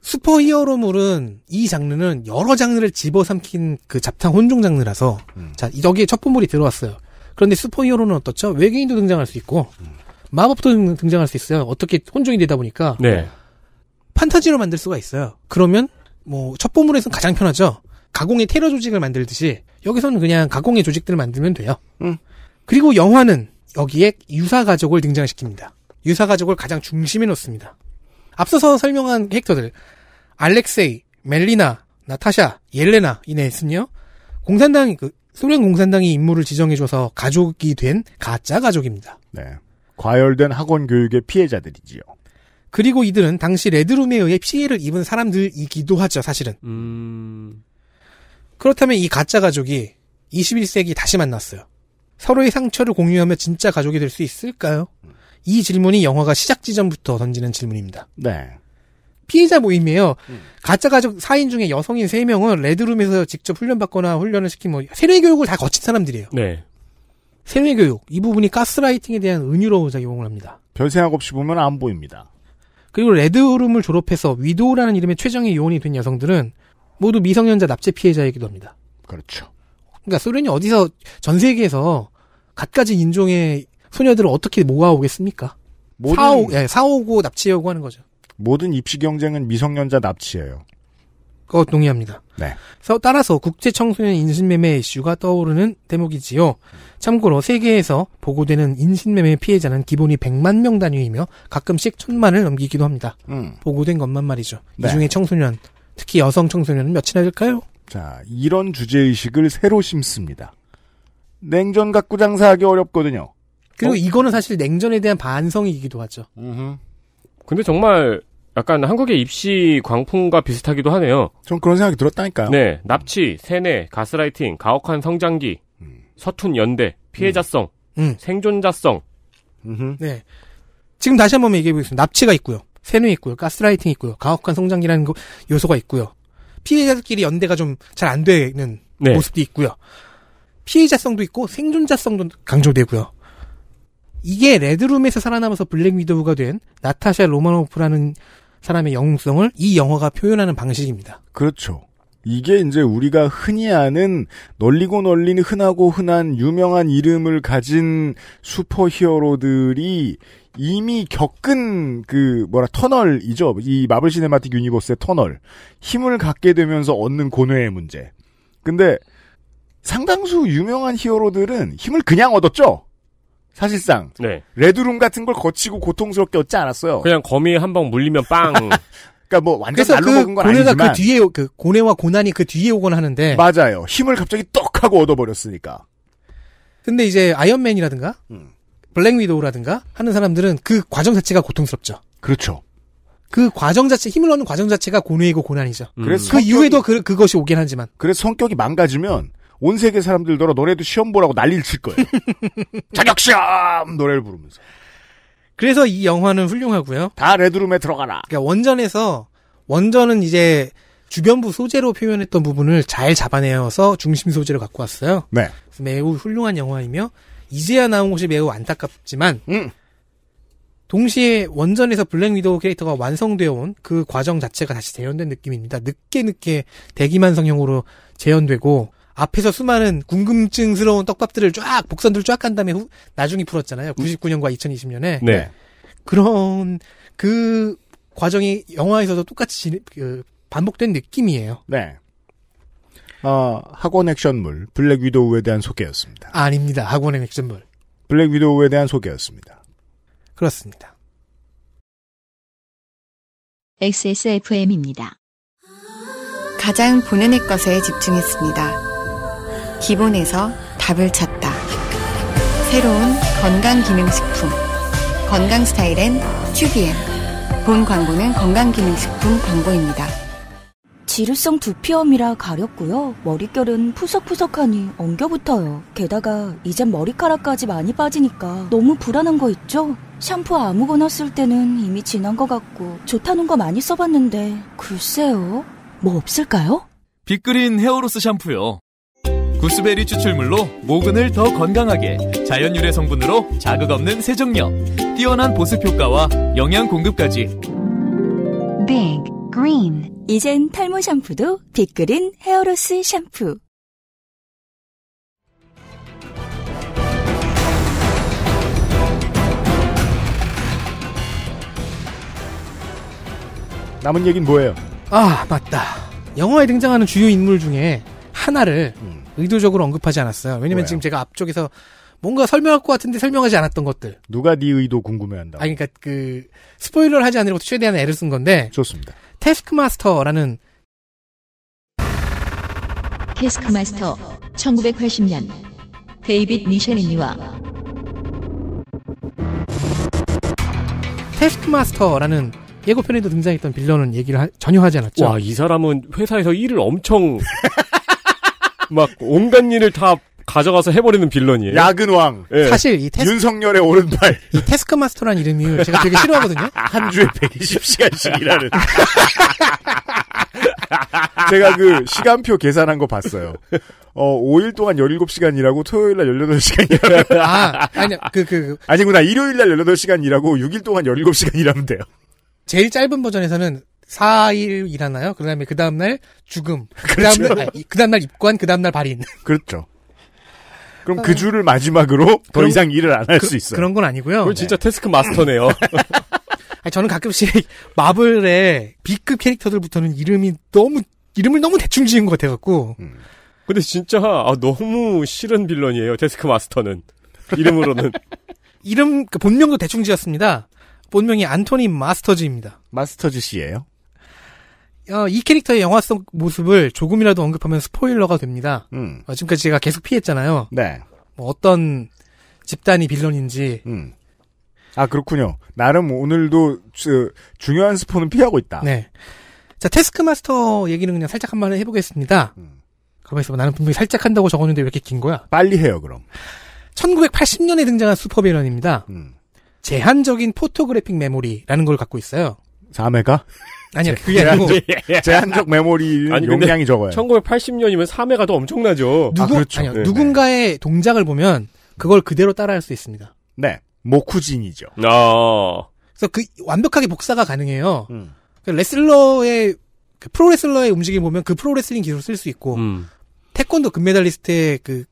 슈퍼 히어로물은, 이 장르는 여러 장르를 집어삼킨 그 잡탕 혼종 장르라서, 음. 자, 여기에 첩보물이 들어왔어요. 그런데 슈퍼 히어로는 어떻죠? 외계인도 등장할 수 있고, 음. 마법도 등장할 수 있어요. 어떻게 혼종이 되다 보니까. 네. 판타지로 만들 수가 있어요. 그러면, 뭐, 첩보물에서는 가장 편하죠? 가공의 테러 조직을 만들듯이 여기서는 그냥 가공의 조직들을 만들면 돼요. 음. 그리고 영화는 여기에 유사 가족을 등장시킵니다. 유사 가족을 가장 중심에 놓습니다. 앞서서 설명한 캐릭터들 알렉세이, 멜리나, 나타샤, 옐레나 이네스는요 공산당 그 소련 공산당이 임무를 지정해줘서 가족이 된 가짜 가족입니다. 네, 과열된 학원 교육의 피해자들이지요. 그리고 이들은 당시 레드룸에 의해 피해를 입은 사람들이기도 하죠, 사실은. 음... 그렇다면 이 가짜 가족이 21세기 다시 만났어요. 서로의 상처를 공유하며 진짜 가족이 될 수 있을까요? 이 질문이 영화가 시작 지점부터 던지는 질문입니다. 네. 피해자 모임이에요. 음. 가짜 가족 4인 중에 여성인 3명은 레드룸에서 직접 훈련받거나 훈련을 시킨 뭐 세뇌 교육을 다 거친 사람들이에요. 네. 세뇌 교육 이 부분이 가스라이팅에 대한 은유로 작용을 합니다. 별 생각 없이 보면 안 보입니다. 그리고 레드룸을 졸업해서 위도우라는 이름의 최정의 요원이 된 여성들은 모두 미성년자 납치 피해자이기도 합니다. 그렇죠. 그러니까 소련이 어디서 전 세계에서 갖가지 인종의 소녀들을 어떻게 모아오겠습니까? 사오, 예, 사오고 납치하고 하는 거죠. 모든 입시 경쟁은 미성년자 납치예요. 그거 어, 동의합니다. 네. 따라서 국제 청소년 인신매매 이슈가 떠오르는 대목이지요. 참고로 세계에서 보고되는 인신매매 피해자는 기본이 100만 명 단위이며 가끔씩 천만을 넘기기도 합니다. 음. 보고된 것만 말이죠. 네. 이 중에 청소년 특히 여성 청소년은 몇이나 될까요?
자, 이런 주제의식을 새로 심습니다. 냉전 갖고 장사하기 어렵거든요.
그리고 어? 이거는 사실 냉전에 대한 반성이기도 하죠.
근데 정말 약간 한국의 입시 광풍과 비슷하기도 하네요. 전 그런 생각이 들었다니까요. 네. 납치, 세뇌, 가스라이팅, 가혹한 성장기, 음. 서툰 연대, 피해자성, 음. 음.
생존자성. 음흠. 네. 지금 다시 한번 얘기해보겠습니다. 납치가 있고요. 세뇌 있고요. 가스라이팅 있고요. 가혹한 성장기라는 요소가 있고요. 피해자들끼리 연대가 좀 잘 안 되는 네. 모습도 있고요. 피해자성도 있고 생존자성도 강조되고요. 이게 레드룸에서 살아남아서 블랙 위도우가 된 나타샤 로마노프라는 사람의 영웅성을 이 영화가 표현하는 방식입니다.
그렇죠. 이게 이제 우리가 흔히 아는 널리고 널린 흔하고 흔한 유명한 이름을 가진 슈퍼히어로들이 이미 겪은 그 뭐라 터널이죠. 이 마블 시네마틱 유니버스의 터널. 힘을 갖게 되면서 얻는 고뇌의 문제. 근데 상당수 유명한 히어로들은 힘을 그냥 얻었죠. 사실상 네. 레드룸 같은 걸 거치고 고통스럽게 얻지 않았어요.
그냥
거미에 한 방 물리면
빵. 그러니까 뭐 완전 날로 그 먹은 건 고뇌가 그 아니지만 그 뒤에
그 고뇌와 고난이 그 뒤에 오곤 하는데 맞아요. 힘을 갑자기 떡 하고 얻어버렸으니까. 근데 이제 아이언맨이라든가 음. 블랙 위도우라든가 하는 사람들은 그 과정 자체가 고통스럽죠. 그렇죠. 그 과정 자체 힘을 얻는 과정 자체가 고뇌이고 고난이죠. 음. 그래서 그 성격이, 이후에도 그, 그것이 오긴 하지만. 그래서
성격이 망가지면 온 세계 사람들더러 너네도 시험 보라고 난리를 칠 거예요. 자격 시험
노래를 부르면서. 그래서 이 영화는 훌륭하고요. 다 레드룸에 들어가라. 그러니까 원전에서 원전은 이제 주변부 소재로 표현했던 부분을 잘 잡아내어서 중심 소재로 갖고 왔어요. 네. 매우 훌륭한 영화이며 이제야 나온 것이 매우 안타깝지만 음. 동시에 원전에서 블랙 위도우 캐릭터가 완성되어 온 그 과정 자체가 다시 재현된 느낌입니다. 늦게 늦게 대기만 성형으로 재현되고 앞에서 수많은 궁금증스러운 떡밥들을 쫙 복선들 쫙간 다음에 후, 나중에 풀었잖아요. 99년과 2020년에 네. 그런 그 과정이 영화에서도 똑같이 그 반복된 느낌이에요. 네.
어, 학원 액션물 블랙 위도우에 대한 소개였습니다.
아닙니다. 학원 액션물. 블랙
위도우에 대한 소개였습니다.
그렇습니다. XSFM입니다. 가장 보는 애 것에 집중했습니다. 기본에서 답을 찾다. 새로운 건강기능식품. 건강 스타일엔 튜비엔. 본 광고는 건강기능식품 광고입니다. 지루성 두피염이라 가렵고요.
머릿결은 푸석푸석하니 엉겨붙어요. 게다가 이젠 머리카락까지 많이 빠지니까 너무 불안한 거 있죠? 샴푸 아무거나 쓸 때는 이미 지난 것 같고 좋다는 거 많이 써봤는데 글쎄요. 뭐 없을까요?
빅그린 헤어로스 샴푸요. 구스베리 추출물로 모근을 더 건강하게 자연 유래 성분으로 자극 없는 세정력, 뛰어난 보습 효과와 영양 공급까지.
Big 이젠 탈모 샴푸도 빅그린 헤어로스 샴푸.
남은 얘긴 뭐예요? 아, 맞다. 영화에 등장하는 주요 인물 중에 하나를 음. 의도적으로 언급하지 않았어요. 왜냐면 뭐예요? 지금 제가 앞쪽에서 뭔가 설명할 것 같은데 설명하지 않았던 것들. 누가 네 의도 궁금해한다. 아, 그러니까 그 스포일러를 하지 않으려고 최대한 애를 쓴 건데. 좋습니다. 테스크마스터라는
태스크마스터 1980년 데이빗 니셰리니와
태스크마스터라는 예고편에도 등장했던 빌런은 얘기를 하, 전혀 하지 않았죠. 와, 이
사람은 회사에서 일을 엄청 막 온갖 일을 다 가져가서 해버리는 빌런이에요. 야근왕. 예. 사실 이
테스...
윤석열의 오른발. 이 테스크마스터라는 이름이 제가 되게 싫어하거든요. 한 주에
120시간씩
일하는.
제가 그 시간표 계산한 거 봤어요. 어, 5일 동안 17시간 일하고 토요일 날 18시간 일하고.
아, 아니, 요 그, 그, 그.
아니구나. 일요일 날 18시간 일하고 6일 동안 17시간 일하면 돼요.
제일 짧은 버전에서는 4일 일하나요? 그 다음에 그 다음날 죽음. 그 다음날, 그렇죠. 그 다음날 입관, 그 다음날 발인.
그렇죠. 그럼 어. 그 주를 마지막으로 그럼, 더 이상 일을 안
할수 그, 있어요. 그런 건 아니고요. 그 진짜 네. 태스크 마스터네요. 아니, 저는 가끔씩 마블의 B급 캐릭터들부터는 이름이 너무 이름을 너무 대충 지은 것 같아갖고. 음.
근데 진짜 아, 너무 싫은 빌런이에요. 태스크 마스터는 이름으로는
이름 그 본명도 대충 지었습니다. 본명이 안토니 마스터즈입니다. 마스터즈 씨예요? 어, 이 캐릭터의 영화성 모습을 조금이라도 언급하면 스포일러가 됩니다. 음. 어, 지금까지 제가 계속 피했잖아요. 네. 뭐 어떤 집단이 빌런인지. 음.
아 그렇군요. 나름 오늘도 주, 중요한 스포는
피하고 있다. 네. 자 테스크마스터 얘기는 그냥 살짝 한번 해보겠습니다. 음. 가만 있어봐. 나는 분명히 살짝 한다고 적었는데 왜 이렇게 긴 거야? 빨리 해요 그럼. 1980년에 등장한 슈퍼빌런입니다. 음. 제한적인 포토그래픽 메모리라는 걸 갖고 있어요. 4메가? 아니요, 그게 아니고. 예, 예. 제한적 메모리 용량이 적어요. 1980년이면 3회가 더 엄청나죠. 누구, 아, 그렇죠. 아니요, 네, 누군가의 네. 동작을 보면 그걸 그대로 따라할 수 있습니다. 네. 모쿠진이죠.
아.
그래서 그 완벽하게 복사가 가능해요. 음. 그러니까 레슬러의 그 프로레슬러의 움직임 보면 그 프로레슬링 기술을 쓸 수 있고 음. 태권도 금메달리스트의 그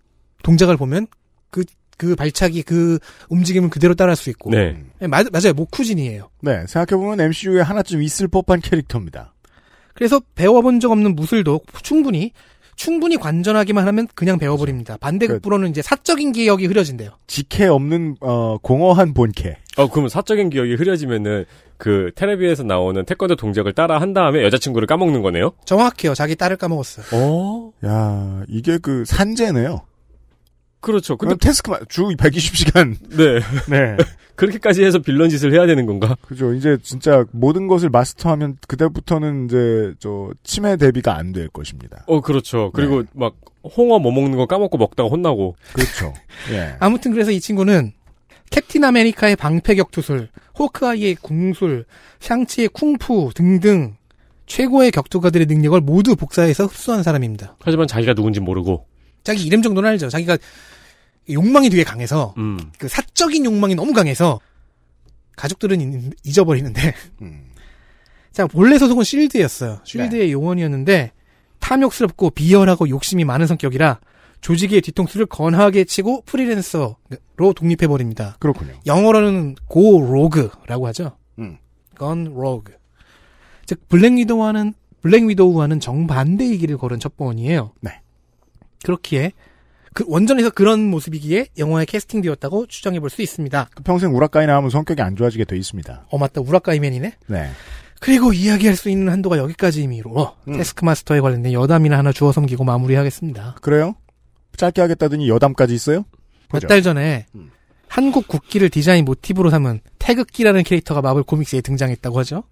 동작을 보면 그그 발차기 그 움직임을 그대로 따라할 수 있고. 네. 예, 맞, 맞아요. 모쿠진이에요. 네. 생각해보면 MCU에 하나쯤 있을 법한 캐릭터입니다. 그래서 배워본 적 없는 무술도 충분히 충분히 관전하기만 하면 그냥 배워버립니다. 반대급부로는 그, 이제 사적인 기억이 흐려진대요. 직해 없는 어, 공허한 본캐.
어 그러면 사적인 기억이 흐려지면은 그 테레비에서 나오는 태권도 동작을 따라 한 다음에 여자친구를 까먹는 거네요?
정확해요. 자기 딸을 까먹었어요. 어? 야
이게 그 산재네요. 그렇죠. 근데 테스크 주 120시간. 네. 네. 그렇게까지 해서 빌런 짓을 해야 되는 건가? 그죠. 이제 진짜 모든 것을 마스터하면 그때부터는 이제 저 치매 대비가 안 될 것입니다.
어, 그렇죠. 그리고 네. 막 홍어 뭐 먹는 거 까먹고 먹다가 혼나고. 그렇죠.
예. 아무튼 그래서 이 친구는 캡틴 아메리카의 방패격 투술, 호크아이의 궁술, 샹치의 쿵푸 등등 최고의 격투가들의 능력을 모두 복사해서 흡수한 사람입니다. 하지만 자기가 누군지 모르고. 자기 이름 정도는 알죠. 자기가 욕망이 되게 강해서 음. 그 사적인 욕망이 너무 강해서 가족들은 잊어버리는데 음. 자 본래 소속은 실드였어요. 네. 실드의 네. 용원이었는데 탐욕스럽고 비열하고 욕심이 많은 성격이라 조직의 뒤통수를 건하게 치고 프리랜서로 독립해버립니다. 그렇군요. 영어로는 고 로그라고 하죠. 음. 건 로그. 즉 블랙 위도우와는 블랙 위도우와는 정반대의 길을 걸은 첩보원이에요 네. 그렇기에 그 원전에서 그런 모습이기에 영화에 캐스팅되었다고 추정해 볼 수 있습니다. 그 평생 우라카이나 하면 성격이 안 좋아지게 돼 있습니다. 어 맞다 우라카이맨이네. 네. 그리고 이야기할 수 있는 한도가 여기까지이미로 음. 테스크마스터에 관련된 여담이나 하나 주워 섬기고 마무리하겠습니다. 그래요?
짧게 하겠다더니 여담까지 있어요? 몇 달
전에 음. 한국 국기를 디자인 모티브로 삼은 태극기라는 캐릭터가 마블 코믹스에 등장했다고 하죠.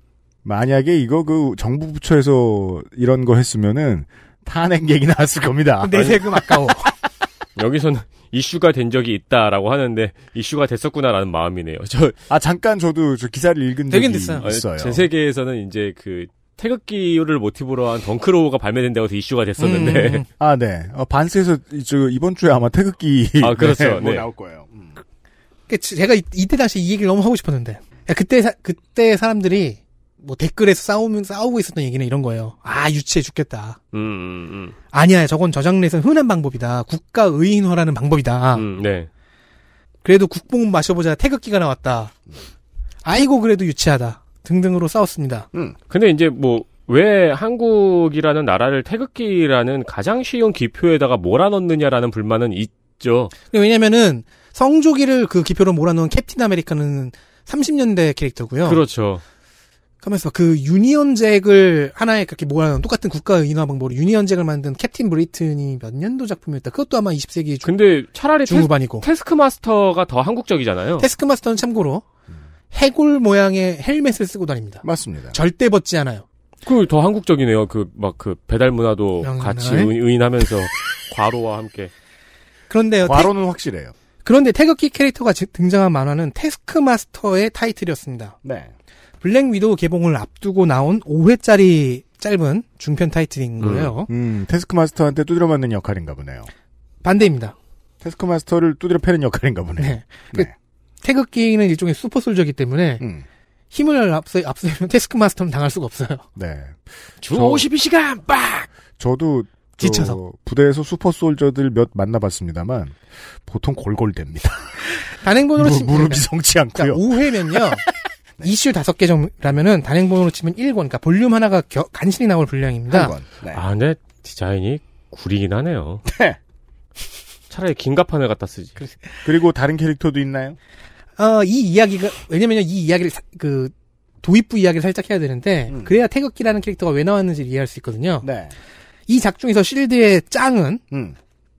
만약에 이거 그 정부 부처에서 이런 거 했으면은 탄핵 얘기 나왔을 겁니다. 내 세금 아까워.
여기서는 이슈가 된 적이 있다라고 하는데 이슈가 됐었구나라는 마음이네요.
저 아 잠깐 저도 저 기사를 읽은 적이 됐어요. 있어요. 제
세계에서는 이제 그 태극기를 모티브로 한 덩크로우가 발매된다고 해서 이슈가 됐었는데 음. 아
네. 어, 반스에서 저 이번 주에 아마 태극기 아 네, 그렇죠. 네, 뭐 네. 나올 거예요. 음.
그, 제가 이, 때다시이 얘기를 너무 하고 싶었는데 그때 사, 그때 사람들이 뭐 댓글에서 싸우면 싸우고 있었던 얘기는 이런 거예요. 아 유치해 죽겠다.
음, 음, 음.
아니야 저건 저장내에서 흔한 방법이다. 국가 의인화라는 방법이다. 음, 네. 그래도 국뽕 마셔보자 태극기가 나왔다. 아이고 그래도 유치하다 등등으로 싸웠습니다.
음. 근데 이제 뭐 왜 한국이라는 나라를 태극기라는 가장 쉬운 기표에다가 몰아넣느냐라는 불만은 있죠.
왜냐면은 성조기를 그 기표로 몰아넣은 캡틴 아메리카는 30년대 캐릭터고요. 그렇죠. 하면서 그 유니언 잭을 하나에 그렇게 모아놓은 똑같은 국가 의 인화 방법으로 유니언 잭을 만든 캡틴 브리튼이 몇 년도 작품이었다. 그것도 아마 20세기 중, 근데 차라리 중후반이고 테스, 크 마스터가 더 한국적이잖아요. 테스크 마스터는 참고로 해골 모양의 헬멧을 쓰고 다닙니다. 맞습니다. 절대
벗지 않아요. 그더 한국적이네요. 그막그 그 배달 문화도 같이 의인하면서 과로와 함께.
그런데요. 과로는 태... 확실해요. 그런데 태극기 캐릭터가 등장한 만화는 테스크 마스터의 타이틀이었습니다. 네. 블랙 위도우 개봉을 앞두고 나온 5회짜리 짧은 중편 타이틀인 음. 거예요. 음, 음 테스크마스터한테 두드려 맞는 역할인가 보네요. 반대입니다. 테스크마스터를 두드려 패는 역할인가 보네. 네. 그 네. 태극기는 일종의 슈퍼솔저기 때문에 음. 힘을 앞서, 앞서면 테스크마스터는 당할 수가 없어요. 네. 주 52시간 빡!
저도 지쳐서 부대에서 슈퍼솔저들 몇 만나봤습니다만 보통 골골됩니다.
단행본으로 무릎이 성치 그러니까 않고요. 자, 5회면요. 네. 이슈 다섯 개 정도라면은 단행본으로 치면 1권, 그러니까 볼륨 하나가 겨, 간신히 나올 분량입니다. 권,
네. 아, 근데 디자인이 구리긴 하네요. 네. 차라리 긴가판을 갖다 쓰지. 그리고 다른 캐릭터도 있나요?
어, 이 이야기가, 왜냐면 이 이야기를, 사, 그, 도입부 이야기를 살짝 해야 되는데, 음. 그래야 태극기라는 캐릭터가 왜 나왔는지를 이해할 수 있거든요. 네. 이 작중에서 실드의 짱은, 음.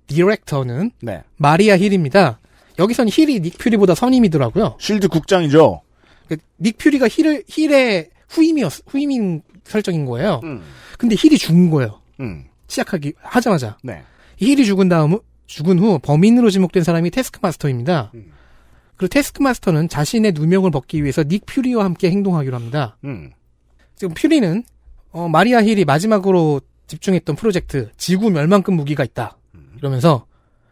디렉터는, 네. 마리아 힐입니다. 여기선 힐이 닉퓨리보다 선임이더라고요. 실드 국장이죠? 그 닉 퓨리가 힐을 힐의 후임이었 후임인 설정인 거예요. 음. 근데 힐이 죽은 거예요. 음. 시작하기 하자마자 네. 힐이 죽은 다음 죽은 후 범인으로 지목된 사람이 테스크마스터입니다. 음. 그리고 테스크마스터는 자신의 누명을 벗기 위해서 닉 퓨리와 함께 행동하기로 합니다. 음. 지금 퓨리는 어, 마리아 힐이 마지막으로 집중했던 프로젝트 지구 멸망급 무기가 있다 음. 이러면서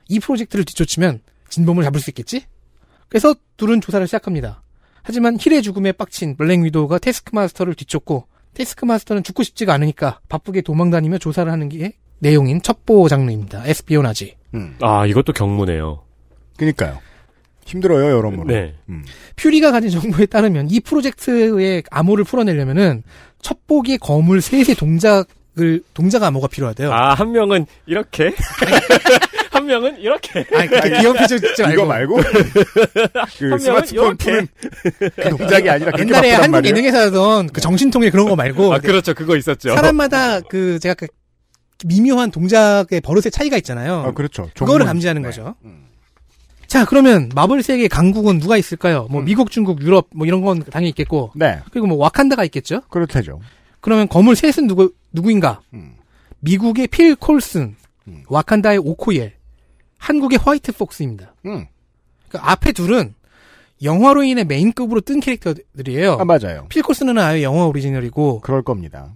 이 프로젝트를 뒤쫓으면 진범을 잡을 수 있겠지? 그래서 둘은 조사를 시작합니다. 하지만 힐의 죽음에 빡친 블랙 위도우가 테스크마스터를 뒤쫓고 테스크마스터는 죽고 싶지가 않으니까 바쁘게 도망다니며 조사를 하는 게 내용인 첩보 장르입니다. 에스비오나지
음. 아 이것도 경무네요. 그니까요. 힘들어요 여러모로. 네. 음.
퓨리가 가진 정보에 따르면 이 프로젝트의 암호를 풀어내려면은 첩보기 거물 셋의 동작 동작을 동작 암호가 필요하대요.
아한 명은 이렇게 한 명은 이렇게. 아니 그러니까 그 귀여운 표정 짓지 말고. 이거 말고
그 스마트폰 푸는 그 동작이 아니라 옛날에 한국 말이에요? 예능에서 하던 그 정신통일 그런 거 말고. 아 그렇죠 그거 있었죠. 사람마다 그 제가 그 미묘한 동작의 버릇의 차이가 있잖아요. 아 그렇죠. 그거를 감지하는 네. 거죠. 음. 자, 그러면 마블 세계 강국은 누가 있을까요? 뭐 음. 미국, 중국, 유럽 뭐 이런 건 당연히 있겠고. 네. 그리고 뭐 와칸다가 있겠죠? 그렇죠 그러면 거물 셋은 누구 누구인가? 음. 미국의 필 콜슨, 음. 와칸다의 오코예, 한국의 화이트 폭스입니다. 음. 그 앞에 둘은 영화로인해 메인급으로 뜬 캐릭터들이에요. 아, 맞아요. 필 콜슨은 아예 영화 오리지널이고. 그럴 겁니다.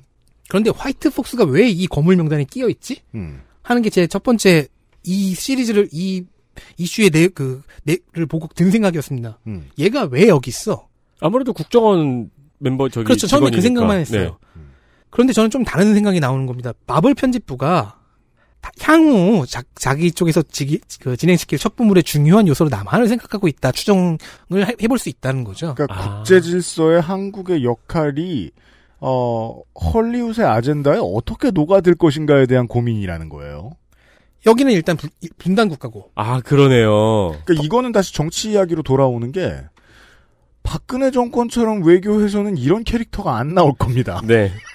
그런데 화이트 폭스가 왜 이건물 명단에 끼어 있지? 음. 하는 게 제 첫 번째 이 시리즈를 이 이슈의 내, 그, 내를 보고 든 생각이었습니다. 음. 얘가 왜 여기 있어? 아무래도 국정원 멤버 저기 그렇죠. 처음에 그 생각만 했어요. 네. 그런데 저는 좀 다른 생각이 나오는 겁니다. 마블 편집부가 향후 자, 기 쪽에서 지기, 그 진행시킬 첩보물의 중요한 요소로 남한을 생각하고 있다 추정을 해, 볼수 있다는 거죠. 그러니까
아. 국제 질서의 한국의 역할이 어 헐리우드의 아젠다에 어떻게 녹아들 것인가에 대한 고민이라는 거예요. 여기는 일단 부, 분단 국가고.
아 그러네요.
그러니까 이거는 다시 정치 이야기로 돌아오는 게 박근혜 정권처럼 외교에서는 이런 캐릭터가 안 나올 겁니다.
네.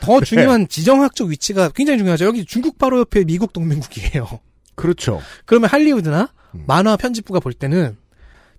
더 네. 중요한 지정학적 위치가 굉장히 중요하죠. 여기 중국 바로 옆에 미국 동맹국이에요. 그렇죠. 그러면 할리우드나 음. 만화 편집부가 볼 때는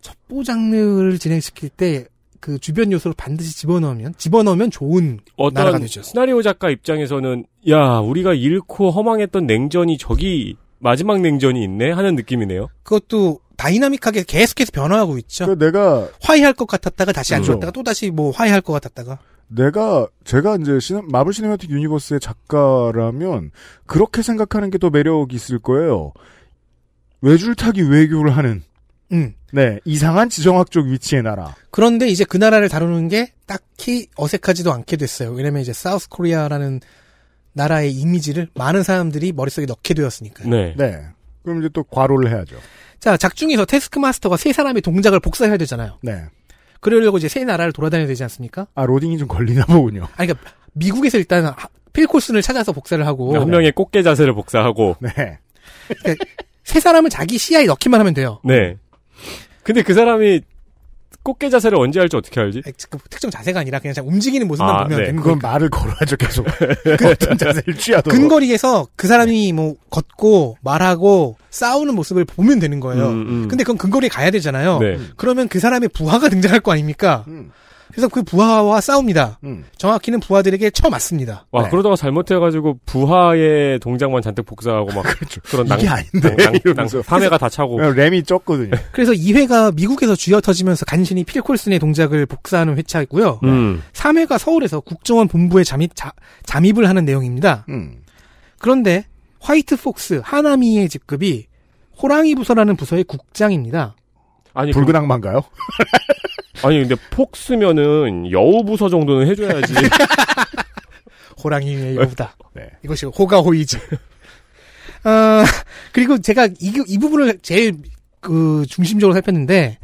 첩보 장르를 진행시킬 때 그 주변 요소를 반드시 집어넣으면 집어넣으면 좋은
어떤 나라가 되죠. 시나리오 작가 입장에서는 야 우리가 잃고 허망했던 냉전이 저기 마지막 냉전이 있네 하는 느낌이네요.
그것도 다이나믹하게 계속해서 변화하고 있죠. 그러니까 내가 화해할 것 같았다가 다시 안 그렇죠. 좋았다가 음. 또 다시 뭐 화해할 것 같았다가 내가
제가 이제 시네, 마블 시네마틱 유니버스의 작가라면 그렇게 생각하는 게 더 매력이 있을 거예요. 외줄타기 외교를 하는 음. 네, 이상한 지정학적 위치의 나라.
그런데 이제 그 나라를 다루는 게 딱히 어색하지도 않게 됐어요. 왜냐면 이제 사우스 코리아라는 나라의 이미지를 많은 사람들이 머릿속에 넣게 되었으니까요. 네. 네. 그럼 이제 또
과로를 해야죠.
자, 작중에서 테스크마스터가 세 사람의 동작을 복사해야 되잖아요. 네. 그러려고 이제 세 나라를 돌아다녀야 되지 않습니까?
아, 로딩이 좀 걸리나 보군요.
아 그러니까 미국에서 일단 필코슨을 찾아서 복사를 하고 한 그러니까 명의
네. 꽃게 자세를 복사하고 네.
그러니까 세 사람은 자기 시야에 넣기만 하면 돼요.
네. 근데 그 사람이 꽃게 자세를 언제 할지 어떻게 알지? 그
특정 자세가 아니라 그냥 움직이는 모습만 아, 보면 네. 되는 그건 말을 걸어야죠 계속. 그
어떤 자세를 취하도록.
근거리에서 그 사람이 네. 뭐 걷고 말하고 싸우는 모습을 보면 되는 거예요. 음, 음. 근데 그건 근거리에 가야 되잖아요. 네. 그러면 그 사람의 부하가 등장할 거 아닙니까? 음. 그래서 그 부하와 싸웁니다. 음. 정확히는 부하들에게 쳐맞습니다. 와 네.
그러다가 잘못해가지고 부하의 동작만 잔뜩 복사하고 막 그렇죠. 그런 낭, 이게 아닌데 3 회가다 차고 램이
쪘거든요. 그래서 2회가 미국에서 쥐어 터지면서 간신히 필콜슨의 동작을 복사하는 회차이고요. 음. 3회가 서울에서 국정원 본부에 잠입 자, 잠입을 하는 내용입니다. 음. 그런데 화이트 폭스 하나미의 직급이 호랑이 부서라는 부서의 국장입니다. 아니 붉은 악마인가요?
아니 근데 폭 쓰면은 여우 부서 정도는 해줘야지.
호랑이의 여우다. 네. 이것이 호가호이지. 아 그리고 제가 이, 이 부분을 제일 그 중심적으로 살폈는데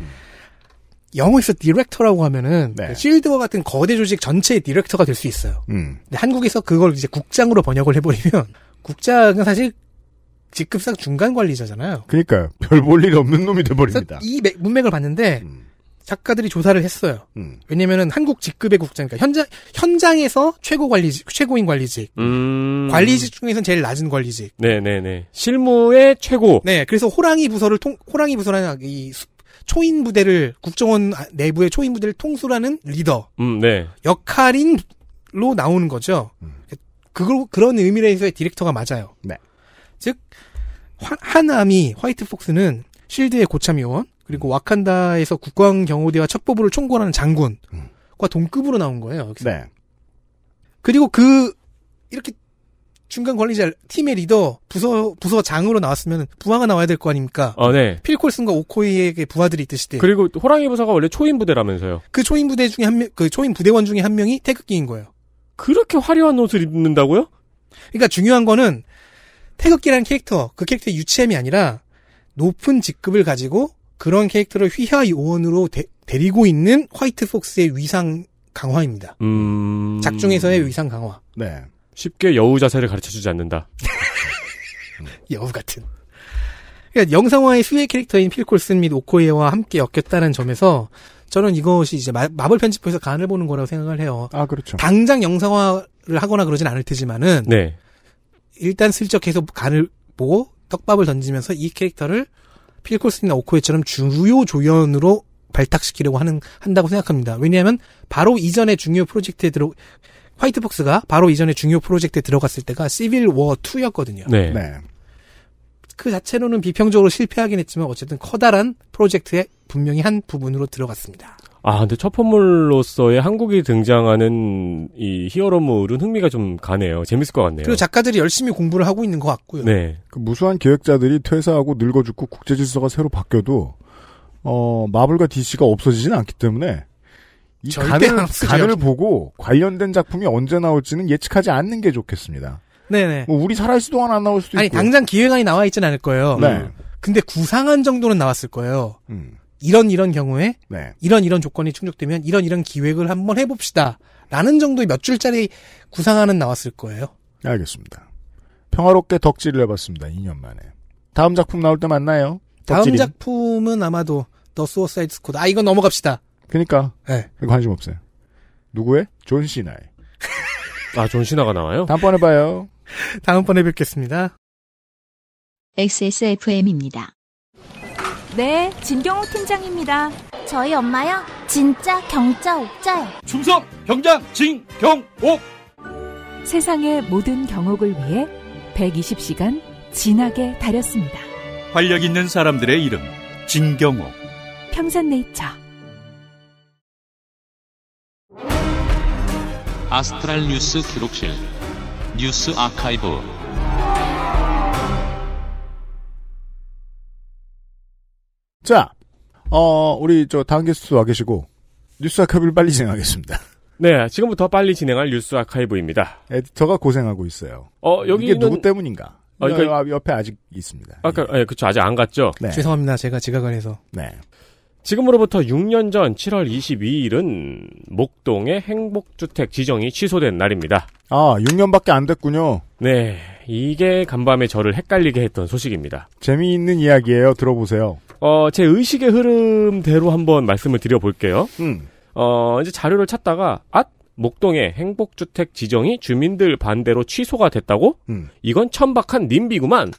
영어에서 디렉터라고 하면은 네. 실드와 같은 거대 조직 전체의 디렉터가 될 수 있어요. 음. 근데 한국에서 그걸 이제 국장으로 번역을 해버리면 국장은 사실 직급상 중간 관리자잖아요. 그러니까 별볼일 없는 놈이 돼버립니다. 이 매, 문맥을 봤는데 음. 작가들이 조사를 했어요. 음. 왜냐면은 한국 직급의 국장, 그러니까 현장, 현장에서 최고 관리직, 최고인 관리직.
음. 관리직
중에서는 제일 낮은 관리직.
네네네. 네, 네.
실무의 최고. 네. 그래서 호랑이 부서를 통, 호랑이 부서라는 아, 이 초인 부대를, 국정원 아, 내부의 초인 부대를 통수라는 리더. 음, 네. 역할인로 나오는 거죠. 음. 그걸, 그런 의미에서의 디렉터가 맞아요. 네. 즉, 화, 한암이, 화이트 폭스는 실드의 고참 요원, 그리고 와칸다에서 국왕 경호대와 첩보부를 총괄하는 장군과 음. 동급으로 나온 거예요. 여기서. 네. 그리고 그 이렇게 중간 관리자 팀의 리더 부서 부서장으로 나왔으면 부하가 나와야 될 거 아닙니까? 어, 네. 필콜슨과 오코이에게 부하들이 있듯이 때. 그리고 호랑이 부사가 원래 초인
부대라면서요.
그 초인 부대 중에 한 명, 그 초인 부대원 중에 한 명이 태극기인 거예요. 그렇게 화려한 옷을 입는다고요? 그러니까 중요한 거는 태극기라는 캐릭터, 그 캐릭터의 유치함이 아니라 높은 직급을 가지고 그런 캐릭터를 휘하 요원으로 데, 리고 있는 화이트 폭스의 위상 강화입니다. 음... 작중에서의 위상 강화. 네.
쉽게 여우 자세를 가르쳐주지 않는다.
여우 같은. 그러니까 영상화의 수혜 캐릭터인 필콜슨 및 오코에와 함께 엮였다는 점에서 저는 이것이 이제 마, 마블 편집부에서 간을 보는 거라고 생각을 해요. 아 그렇죠. 당장 영상화를 하거나 그러진 않을 테지만은 네. 일단 슬쩍 계속 간을 보고 떡밥을 던지면서 이 캐릭터를 필코슨이나 오코에처럼 주요 조연으로 발탁시키려고 하는 한다고 생각합니다. 왜냐하면 바로 이전에 중요 프로젝트에 들어 화이트복스가 바로 이전에 중요 프로젝트에 들어갔을 때가 시빌 워 2였거든요. 네. 네. 그 자체로는 비평적으로 실패하긴 했지만 어쨌든 커다란 프로젝트에 분명히 한 부분으로 들어갔습니다.
아, 근데 첫 선물로서의 한국이 등장하는 이 히어로물은 흥미가 좀 가네요. 재밌을 것 같네요. 그리고
작가들이 열심히 공부를 하고 있는 것 같고요. 네.
그 무수한
기획자들이 퇴사하고 늙어 죽고 국제 질서가 새로 바뀌어도 어, 마블과 DC가 없어지진 않기 때문에 이 간을, 간을 보고 관련된 작품이 언제
나올지는 예측하지 않는 게 좋겠습니다. 네네.
뭐 우리 살아있을 동안 안 나올 수도 있고. 아니 당장
기획안이 나와 있진 않을 거예요. 네. 근데 구상한 정도는 나왔을 거예요. 음. 이런 이런 경우에 네. 이런 이런 조건이 충족되면 이런 이런 기획을 한번 해봅시다. 라는 정도의 몇 줄짜리 구상안은 나왔을 거예요.
알겠습니다. 평화롭게 덕질을 해봤습니다. 2년
만에. 다음 작품 나올 때 만나요. 덕질인. 다음 작품은 아마도 더 소사이드 스쿼드. 아 이건 넘어갑시다. 그니까. 러 예.
네. 관심 없어요. 누구의? 존 시나의.
아, 존 시나가 나와요? 다음번에 봐요. 다음번에 뵙겠습니다. XSFM입니다.
네, 진경호 팀장입니다.
저희 엄마요? 진짜 경자 옥자요.
충성 경자 진경옥.
세상의 모든 경옥을 위해 120시간 진하게
다렸습니다.
활력 있는 사람들의 이름 진경옥.
평산네이처.
아스트랄 뉴스 기록실 뉴스 아카이브.
자, 어, 우리 저 다음 게스트 와 계시고 뉴스 아카이브를 빨리 진행하겠습니다.
네, 지금부터 빨리 진행할 뉴스
아카이브입니다. 에디터가 고생하고 있어요. 어, 여기 이게 누구 때문인가? 어, 그러니까, 옆에 아직
있습니다. 아까 예, 네, 그쵸 아직 안 갔죠. 네.
죄송합니다. 제가 지각을 해서.
네. 지금으로부터 6년 전 7월 22일은 목동의 행복주택 지정이 취소된 날입니다.
아, 6년밖에 안 됐군요.
네, 이게 간밤에 저를 헷갈리게 했던 소식입니다.
재미있는 이야기예요. 들어보세요.
어, 제 의식의 흐름대로 한번 말씀을 드려볼게요. 음. 어, 이제 자료를 찾다가, 앗! 목동의 행복주택 지정이 주민들 반대로 취소가 됐다고? 음. 이건 천박한 님비구만!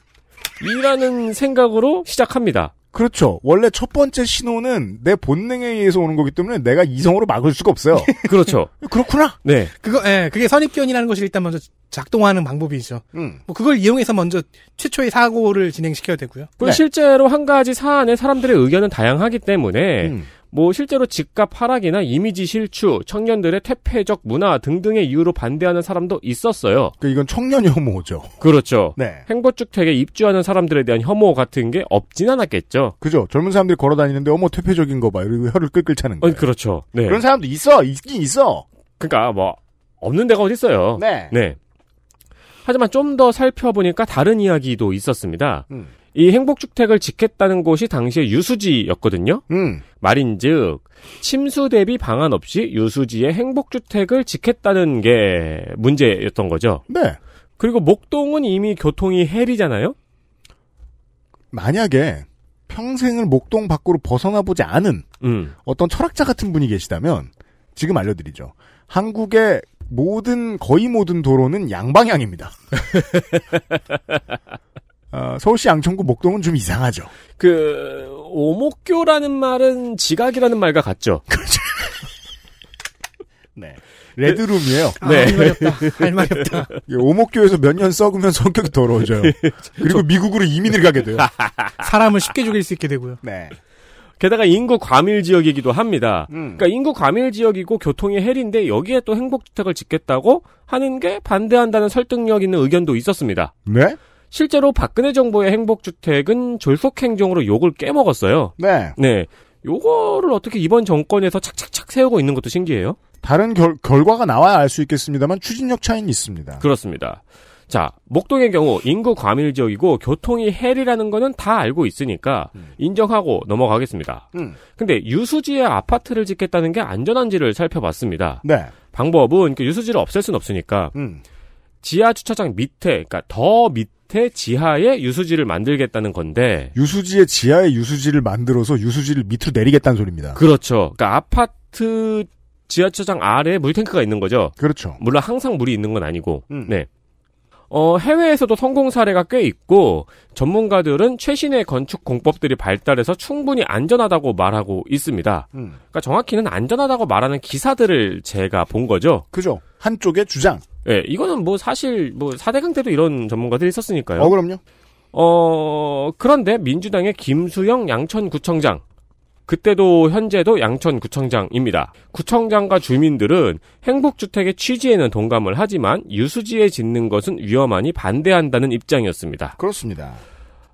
이라는 생각으로 시작합니다.
그렇죠. 원래 첫 번째 신호는 내 본능에 의해서 오는 거기 때문에
내가 이성으로
막을 수가 없어요. 그렇죠. 그렇구나. 네.
그거, 예, 그게 선입견이라는 것이 일단 먼저 작동하는 방법이죠. 음. 뭐 그걸 이용해서 먼저 최초의 사고를 진행시켜야 되고요. 그리고 네.
실제로 한 가지 사안에 사람들의 의견은 다양하기 때문에 음. 뭐 실제로 집값 하락이나 이미지 실추, 청년들의 퇴폐적 문화 등등의 이유로 반대하는 사람도 있었어요. 그 이건 청년 혐오죠. 그렇죠. 네. 행보주택에 입주하는 사람들에 대한 혐오 같은 게 없진 않았겠죠.
그죠. 젊은 사람들이 걸어 다니는데 어머 퇴폐적인 거 봐. 이러고 혀를 끌끌 차는 거. 어, 그렇죠. 네. 그런
사람도 있어. 있긴 있어. 그러니까 뭐 없는 데가 어디 있어요. 네. 네. 하지만 좀 더 살펴보니까 다른 이야기도 있었습니다. 음. 이 행복주택을 짓겠다는 곳이 당시에 유수지였거든요. 음. 말인즉 침수 대비 방안 없이 유수지에 행복주택을 짓겠다는 게 문제였던 거죠. 네. 그리고 목동은 이미 교통이 헬이잖아요.
만약에 평생을 목동 밖으로 벗어나 보지 않은 음. 어떤 철학자 같은 분이 계시다면 지금 알려드리죠. 한국의 모든 거의 모든 도로는 양방향입니다. 어,
서울시 양천구 목동은 좀 이상하죠. 그 오목교라는 말은 지각이라는 말과 같죠. 그렇죠. 네. 레드룸이에요. 아, 네. 할 말이
없다. 할 말이 없다. 오목교에서 몇 년 썩으면 성격이 더러워져요. 그리고 미국으로
이민을 가게 돼요. 사람을 쉽게 죽일 수 있게 되고요. 네.
게다가 인구 과밀 지역이기도 합니다. 음. 그러니까 인구 과밀 지역이고 교통이 헬인데 여기에 또 행복주택을 짓겠다고 하는 게 반대한다는 설득력 있는 의견도 있었습니다. 네? 실제로 박근혜 정부의 행복주택은 졸속행정으로 욕을 깨먹었어요. 네. 네. 요거를 어떻게 이번 정권에서 착착착 세우고 있는 것도 신기해요. 다른 결, 결과가 나와야 알 수 있겠습니다만 추진력 차이는 있습니다. 그렇습니다. 자, 목동의 경우 인구 과밀 지역이고 교통이 헬이라는 거는 다 알고 있으니까 음. 인정하고 넘어가겠습니다. 음. 근데 유수지에 아파트를 짓겠다는 게 안전한지를 살펴봤습니다. 네. 방법은 유수지를 없앨 순 없으니까 음. 지하 주차장 밑에, 그러니까 더밑에 밑에 지하에 유수지를 만들겠다는 건데
유수지의 지하에 유수지를 만들어서 유수지를 밑으로 내리겠다는 소리입니다.
그렇죠. 그러니까 아파트 지하철장 아래에 물탱크가 있는 거죠. 그렇죠. 물론 항상 물이 있는 건 아니고. 음. 네. 어, 해외에서도 성공 사례가 꽤 있고 전문가들은 최신의 건축 공법들이 발달해서 충분히 안전하다고 말하고 있습니다. 음. 그러니까 정확히는 안전하다고 말하는 기사들을 제가 본 거죠. 그죠. 한쪽의 주장. 예, 이거는 뭐 사실 뭐 4대강 때도 이런 전문가들이 있었으니까요. 어, 그럼요. 어, 그런데 민주당의 김수영 양천구청장. 그때도 현재도 양천구청장입니다. 구청장과 주민들은 행복주택의 취지에는 동감을 하지만 유수지에 짓는 것은 위험하니 반대한다는 입장이었습니다. 그렇습니다.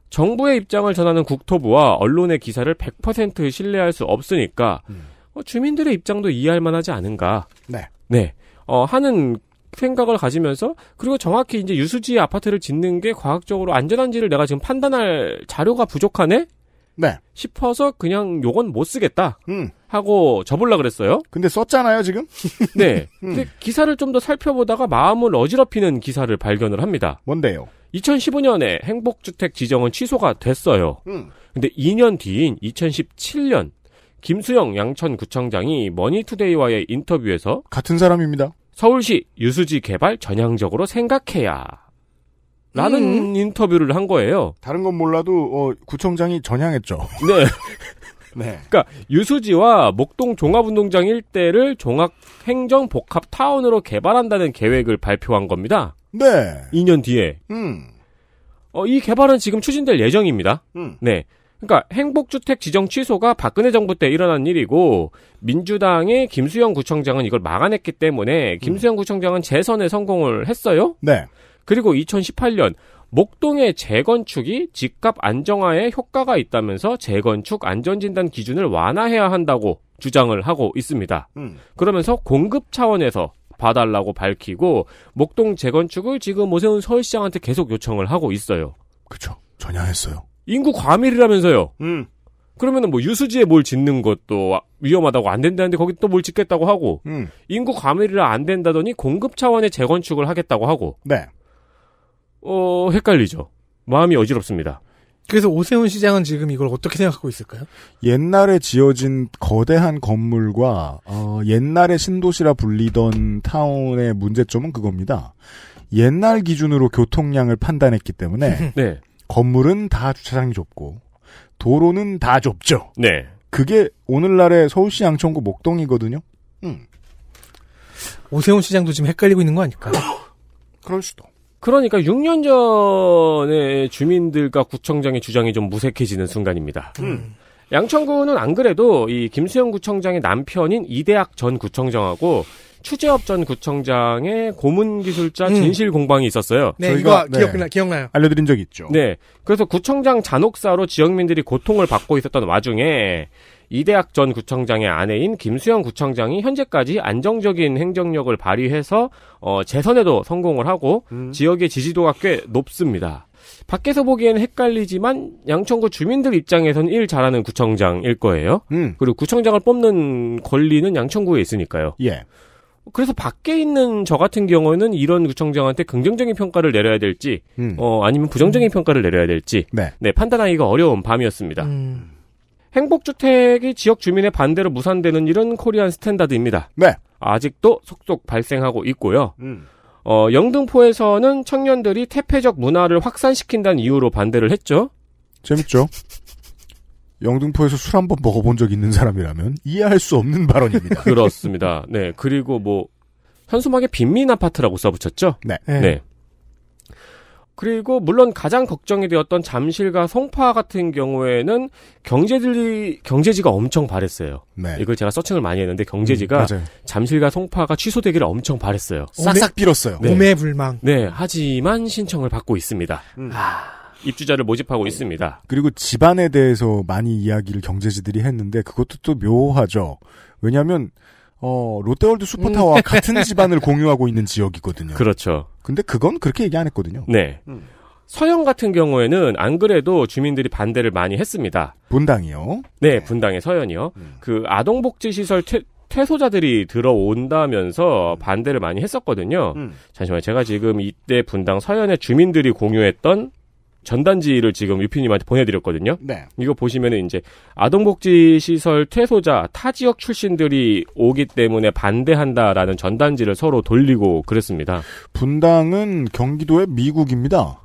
정부의 입장을 전하는 국토부와 언론의 기사를 100% 신뢰할 수 없으니까 음. 어, 주민들의 입장도 이해할 만하지 않은가. 네. 네. 어, 하는 생각을 가지면서 그리고 정확히 이제 유수지 아파트를 짓는 게 과학적으로 안전한지를 내가 지금 판단할 자료가 부족하네. 네. 싶어서 그냥 요건 못 쓰겠다. 음. 하고 접을라 그랬어요. 근데 썼잖아요, 지금? 네. 음. 근데 기사를 좀 더 살펴보다가 마음을 어지럽히는 기사를 발견을 합니다. 뭔데요? 2015년에 행복주택 지정은 취소가 됐어요. 음. 근데 2년 뒤인 2017년 김수영 양천구청장이 머니투데이와의 인터뷰에서 같은 사람입니다. 서울시 유수지 개발 전향적으로 생각해야
라는 음.
인터뷰를 한 거예요. 다른
건 몰라도 어, 구청장이 전향했죠.
네. 네. 그니까 유수지와 목동 종합운동장 일대를 종합 행정 복합 타운으로 개발한다는 계획을 발표한 겁니다. 네. 2년 뒤에. 음. 어, 이 개발은 지금 추진될 예정입니다. 음. 네. 그러니까 행복주택 지정 취소가 박근혜 정부 때 일어난 일이고 민주당의 김수영 구청장은 이걸 막아냈기 때문에 음. 김수영 음. 구청장은 재선에 성공을 했어요. 네. 그리고 2018년 목동의 재건축이 집값 안정화에 효과가 있다면서 재건축 안전진단 기준을 완화해야 한다고 주장을 하고 있습니다. 음. 그러면서 공급 차원에서 봐달라고 밝히고 목동 재건축을 지금 오세훈 서울시장한테 계속 요청을 하고 있어요. 그렇죠.
전혀했어요
인구 과밀이라면서요. 음. 그러면뭐 유수지에 뭘 짓는 것도 위험하다고 안 된다는데 거기 또 뭘 짓겠다고 하고 음. 인구 과밀이라 안 된다더니 공급 차원의 재건축을 하겠다고 하고 네. 어 헷갈리죠. 마음이 어지럽습니다.
그래서 오세훈 시장은 지금 이걸 어떻게 생각하고 있을까요?
옛날에 지어진 거대한
건물과 어, 옛날에 신도시라 불리던 타운의 문제점은 그겁니다. 옛날 기준으로 교통량을 판단했기 때문에 네. 건물은 다 주차장이 좁고 도로는 다 좁죠. 네. 그게 오늘날의 서울시 양천구 목동이거든요.
음. 오세훈 시장도 지금 헷갈리고 있는 거
아닐까?
그럴 수도. 그러니까 6년 전에 주민들과 구청장의 주장이 좀 무색해지는 순간입니다. 음. 양천구는 안 그래도 이 김수영 구청장의 남편인 이대학 전 구청장하고 추재업 전 구청장의 고문 기술자 음. 진실 공방이 있었어요. 네, 저희가, 이거 네. 기억나, 네. 기억나요. 알려드린 적 있죠. 네. 그래서 구청장 잔혹사로 지역민들이 고통을 받고 있었던 와중에 이대학 전 구청장의 아내인 김수영 구청장이 현재까지 안정적인 행정력을 발휘해서 어, 재선에도 성공을 하고 음. 지역의 지지도가 꽤 높습니다. 밖에서 보기에는 헷갈리지만 양천구 주민들 입장에선 일 잘하는 구청장일 거예요. 음. 그리고 구청장을 뽑는 권리는 양천구에 있으니까요. 예. 그래서 밖에 있는 저 같은 경우는 에 이런 구청장한테 긍정적인 평가를 내려야 될지, 음. 어, 아니면 부정적인 음. 평가를 내려야 될지, 네. 네. 판단하기가 어려운 밤이었습니다. 음. 행복주택이 지역 주민의 반대로 무산되는 이런 코리안 스탠다드입니다. 네. 아직도 속속 발생하고 있고요. 음. 어, 영등포에서는 청년들이 태폐적 문화를 확산시킨다는 이유로 반대를 했죠.
재밌죠? 영등포에서 술 한 번 먹어본 적 있는 사람이라면
이해할 수 없는 발언입니다. 그렇습니다. 네. 그리고 뭐, 현수막에 빈민 아파트라고 써붙였죠? 네. 네. 네. 그리고 물론 가장 걱정이 되었던 잠실과 송파 같은 경우에는 경제들이 경제지가 엄청 바랬어요 네. 이걸 제가 서칭을 많이 했는데 경제지가 음, 잠실과 송파가 취소되기를 엄청 바했어요 싹싹 빌었어요. 네. 오매불망. 네. 하지만 신청을 받고 있습니다. 음. 아... 입주자를 모집하고 어, 있습니다.
그리고 집안에 대해서 많이 이야기를 경제지들이 했는데 그것도 또 묘하죠. 왜냐하면 어, 롯데월드 슈퍼타워와 음. 같은 집안을 공유하고 있는 지역이거든요. 그렇죠. 근데 그건 그렇게 얘기 안 했거든요. 네.
음. 서영 같은 경우에는 안 그래도 주민들이 반대를 많이 했습니다.
분당이요?
네, 네. 분당의 서현이요. 음. 그 아동복지시설 퇴, 퇴소자들이 들어온다면서 음. 반대를 많이 했었거든요. 음. 잠시만, 요 제가 지금 이때 분당 서현의 주민들이 공유했던 전단지를 지금 유피님한테 보내드렸거든요. 네. 이거 보시면은 이제 아동복지시설 퇴소자 타 지역 출신들이 오기 때문에 반대한다라는 전단지를 서로 돌리고 그랬습니다.
분당은 경기도의 미국입니다.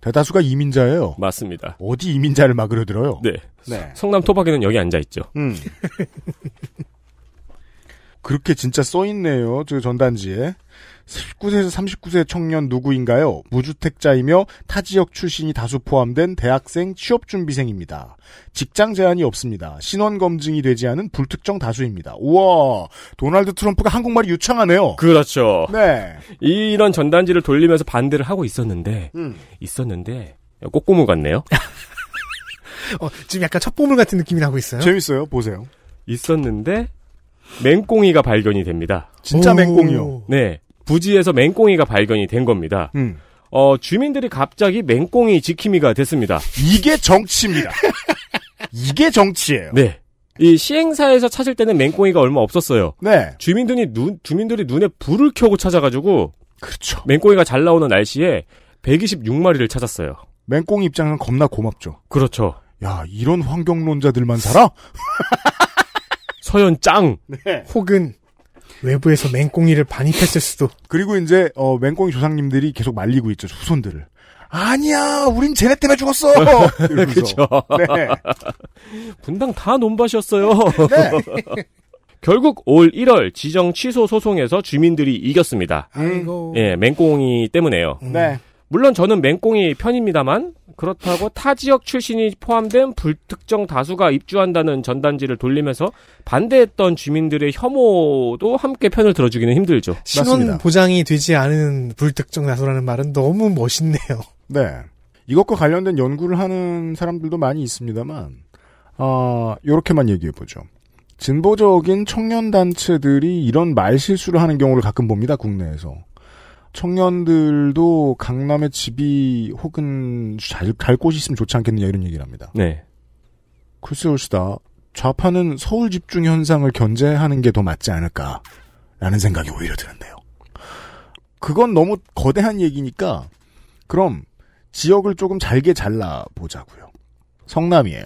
대다수가 이민자예요. 맞습니다. 어디 이민자를 막으려 들어요? 네. 네.
성남 토박이는 여기 앉아 있죠.
음. 그렇게 진짜 써있네요. 저 전단지에. 19세에서 39세 청년 누구인가요? 무주택자이며 타 지역 출신이 다수 포함된 대학생 취업준비생입니다. 직장 제한이 없습니다. 신원 검증이 되지 않은 불특정 다수입니다.
우와, 도널드 트럼프가 한국말이 유창하네요. 그렇죠. 네. 이런 전단지를 돌리면서 반대를 하고 있었는데, 음. 있었는데, 꼬꼬무 같네요.
어, 지금 약간 첫 보물 같은 느낌이 나고 있어요.
재밌어요. 보세요. 있었는데, 맹꽁이가 발견이 됩니다. 진짜 맹꽁이요? 네. 부지에서 맹꽁이가 발견이 된 겁니다. 음. 어, 주민들이 갑자기 맹꽁이 지킴이가 됐습니다. 이게 정치입니다. 이게 정치예요. 네. 이 시행사에서 찾을 때는 맹꽁이가 얼마 없었어요. 네. 주민들이 눈, 주민들이 눈에 불을 켜고 찾아가지고. 그렇죠. 맹꽁이가 잘 나오는 날씨에 126마리를 찾았어요.
맹꽁이 입장은 겁나 고맙죠. 그렇죠. 야, 이런 환경론자들만 살아? 서현 짱.
네. 혹은
외부에서 맹꽁이를 반입했을 수도. 그리고 이제 어, 맹꽁이 조상님들이 계속 말리고 있죠 후손들을.
아니야, 우린 쟤네 때문에 죽었어. 그렇죠. 네. 분당 다 논밭이었어요. 네. 결국 올 1월 지정 취소 소송에서 주민들이 이겼습니다. 아이고. 예, 맹꽁이 때문에요. 네. 물론 저는 맹꽁이 편입니다만 그렇다고 타 지역 출신이 포함된 불특정 다수가 입주한다는 전단지를 돌리면서 반대했던 주민들의 혐오도 함께 편을 들어주기는 힘들죠. 신원 습니다
보장이 되지 않은 불특정 다수라는 말은 너무 멋있네요.
네. 이것과 관련된 연구를
하는 사람들도 많이 있습니다만 어, 이렇게만 얘기해 보죠. 진보적인 청년 단체들이 이런 말 실수를 하는 경우를 가끔 봅니다. 국내에서. 청년들도 강남의 집이 혹은 잘, 갈 곳이 있으면 좋지 않겠느냐 이런 얘기를 합니다. 네. 글쎄 올시다. 좌파는 서울 집중 현상을 견제하는 게 더 맞지 않을까라는 생각이 오히려 드는데요. 그건 너무 거대한 얘기니까 그럼 지역을 조금 잘게 잘라 보자고요. 성남이에요.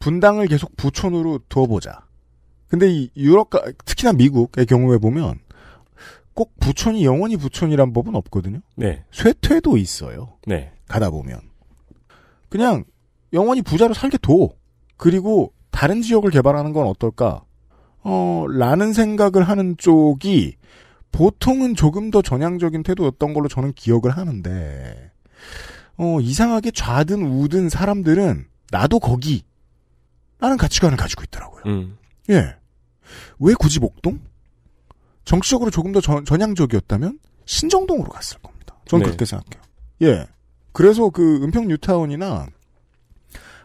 분당을 계속 부촌으로 두어보자. 근데 이 유럽, 과 특히나 미국의 경우에 보면 꼭 부촌이 영원히 부촌이란 법은 없거든요. 네. 쇠퇴도 있어요. 네. 가다 보면 그냥 영원히 부자로 살게 둬. 그리고 다른 지역을 개발하는 건 어떨까? 어, 라는 생각을 하는 쪽이 보통은 조금 더 전향적인 태도였던 걸로 저는 기억을 하는데, 어, 이상하게 좌든 우든 사람들은 나도 거기! 라는 가치관을 가지고 있더라고요. 음. 예. 왜 굳이 목동? 정치적으로 조금 더 전, 전향적이었다면 신정동으로 갔을 겁니다. 저는 네. 그렇게 생각해요. 예. 그래서 그 은평 뉴타운이나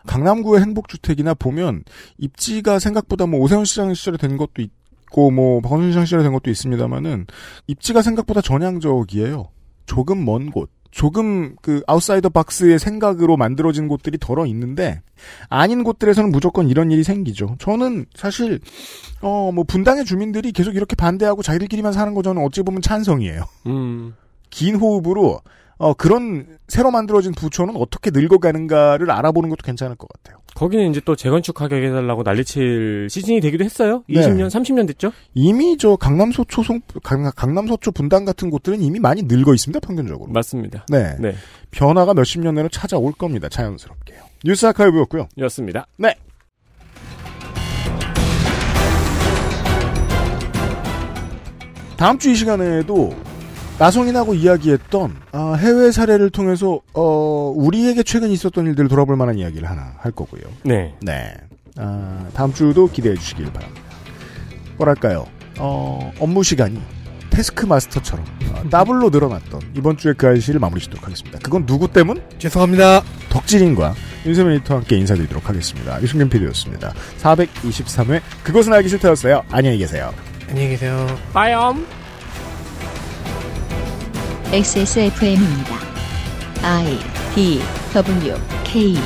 강남구의 행복주택이나 보면 입지가 생각보다 뭐 오세훈 시장 시절에 된 것도 있고 뭐 박원순 시장 시절에 된 것도 있습니다만은 입지가 생각보다 전향적이에요. 조금 먼 곳. 조금 그 아웃사이더 박스의 생각으로 만들어진 곳들이 덜어 있는데 아닌 곳들에서는 무조건 이런 일이 생기죠. 저는 사실 어 뭐 분당의 주민들이 계속 이렇게 반대하고 자기들끼리만 사는 거 저는 어찌 보면 찬성이에요. 음. 긴 호흡으로 어 그런 새로 만들어진 부처는 어떻게 늙어가는가를 알아보는 것도 괜찮을 것 같아요.
거기는 이제 또재건축 가격 해달라고 난리칠 시즌이 되기도 했어요. 20년,
네. 30년 됐죠. 이미 저 강남 서초 송 강남 서초 분당 같은 곳들은 이미 많이 늙어 있습니다. 평균적으로. 맞습니다. 네. 네. 변화가 몇십 년 내로 찾아올 겁니다. 자연스럽게요. 뉴스 아카이브였고요.
였습니다. 네.
다음 주 이 시간에도 나성인하고 이야기했던 어, 해외 사례를 통해서 어, 우리에게 최근 있었던 일들을 돌아볼 만한 이야기를 하나 할 거고요. 네. 네. 아, 다음 주도 기대해 주시길 바랍니다. 뭐랄까요? 어, 업무 시간이 테스크 마스터처럼 더블로 아, 늘어났던 이번 주의그아저씨를 마무리 짓도록 하겠습니다. 그건 누구 때문? 죄송합니다. 덕질인과 윤세민 리터와 함께 인사드리도록 하겠습니다. 유승균 PD였습니다. 423회 그것은 알기 싫다였어요. 안녕히 계세요.
안녕히 계세요. 빠염. XSFM입니다. I D W K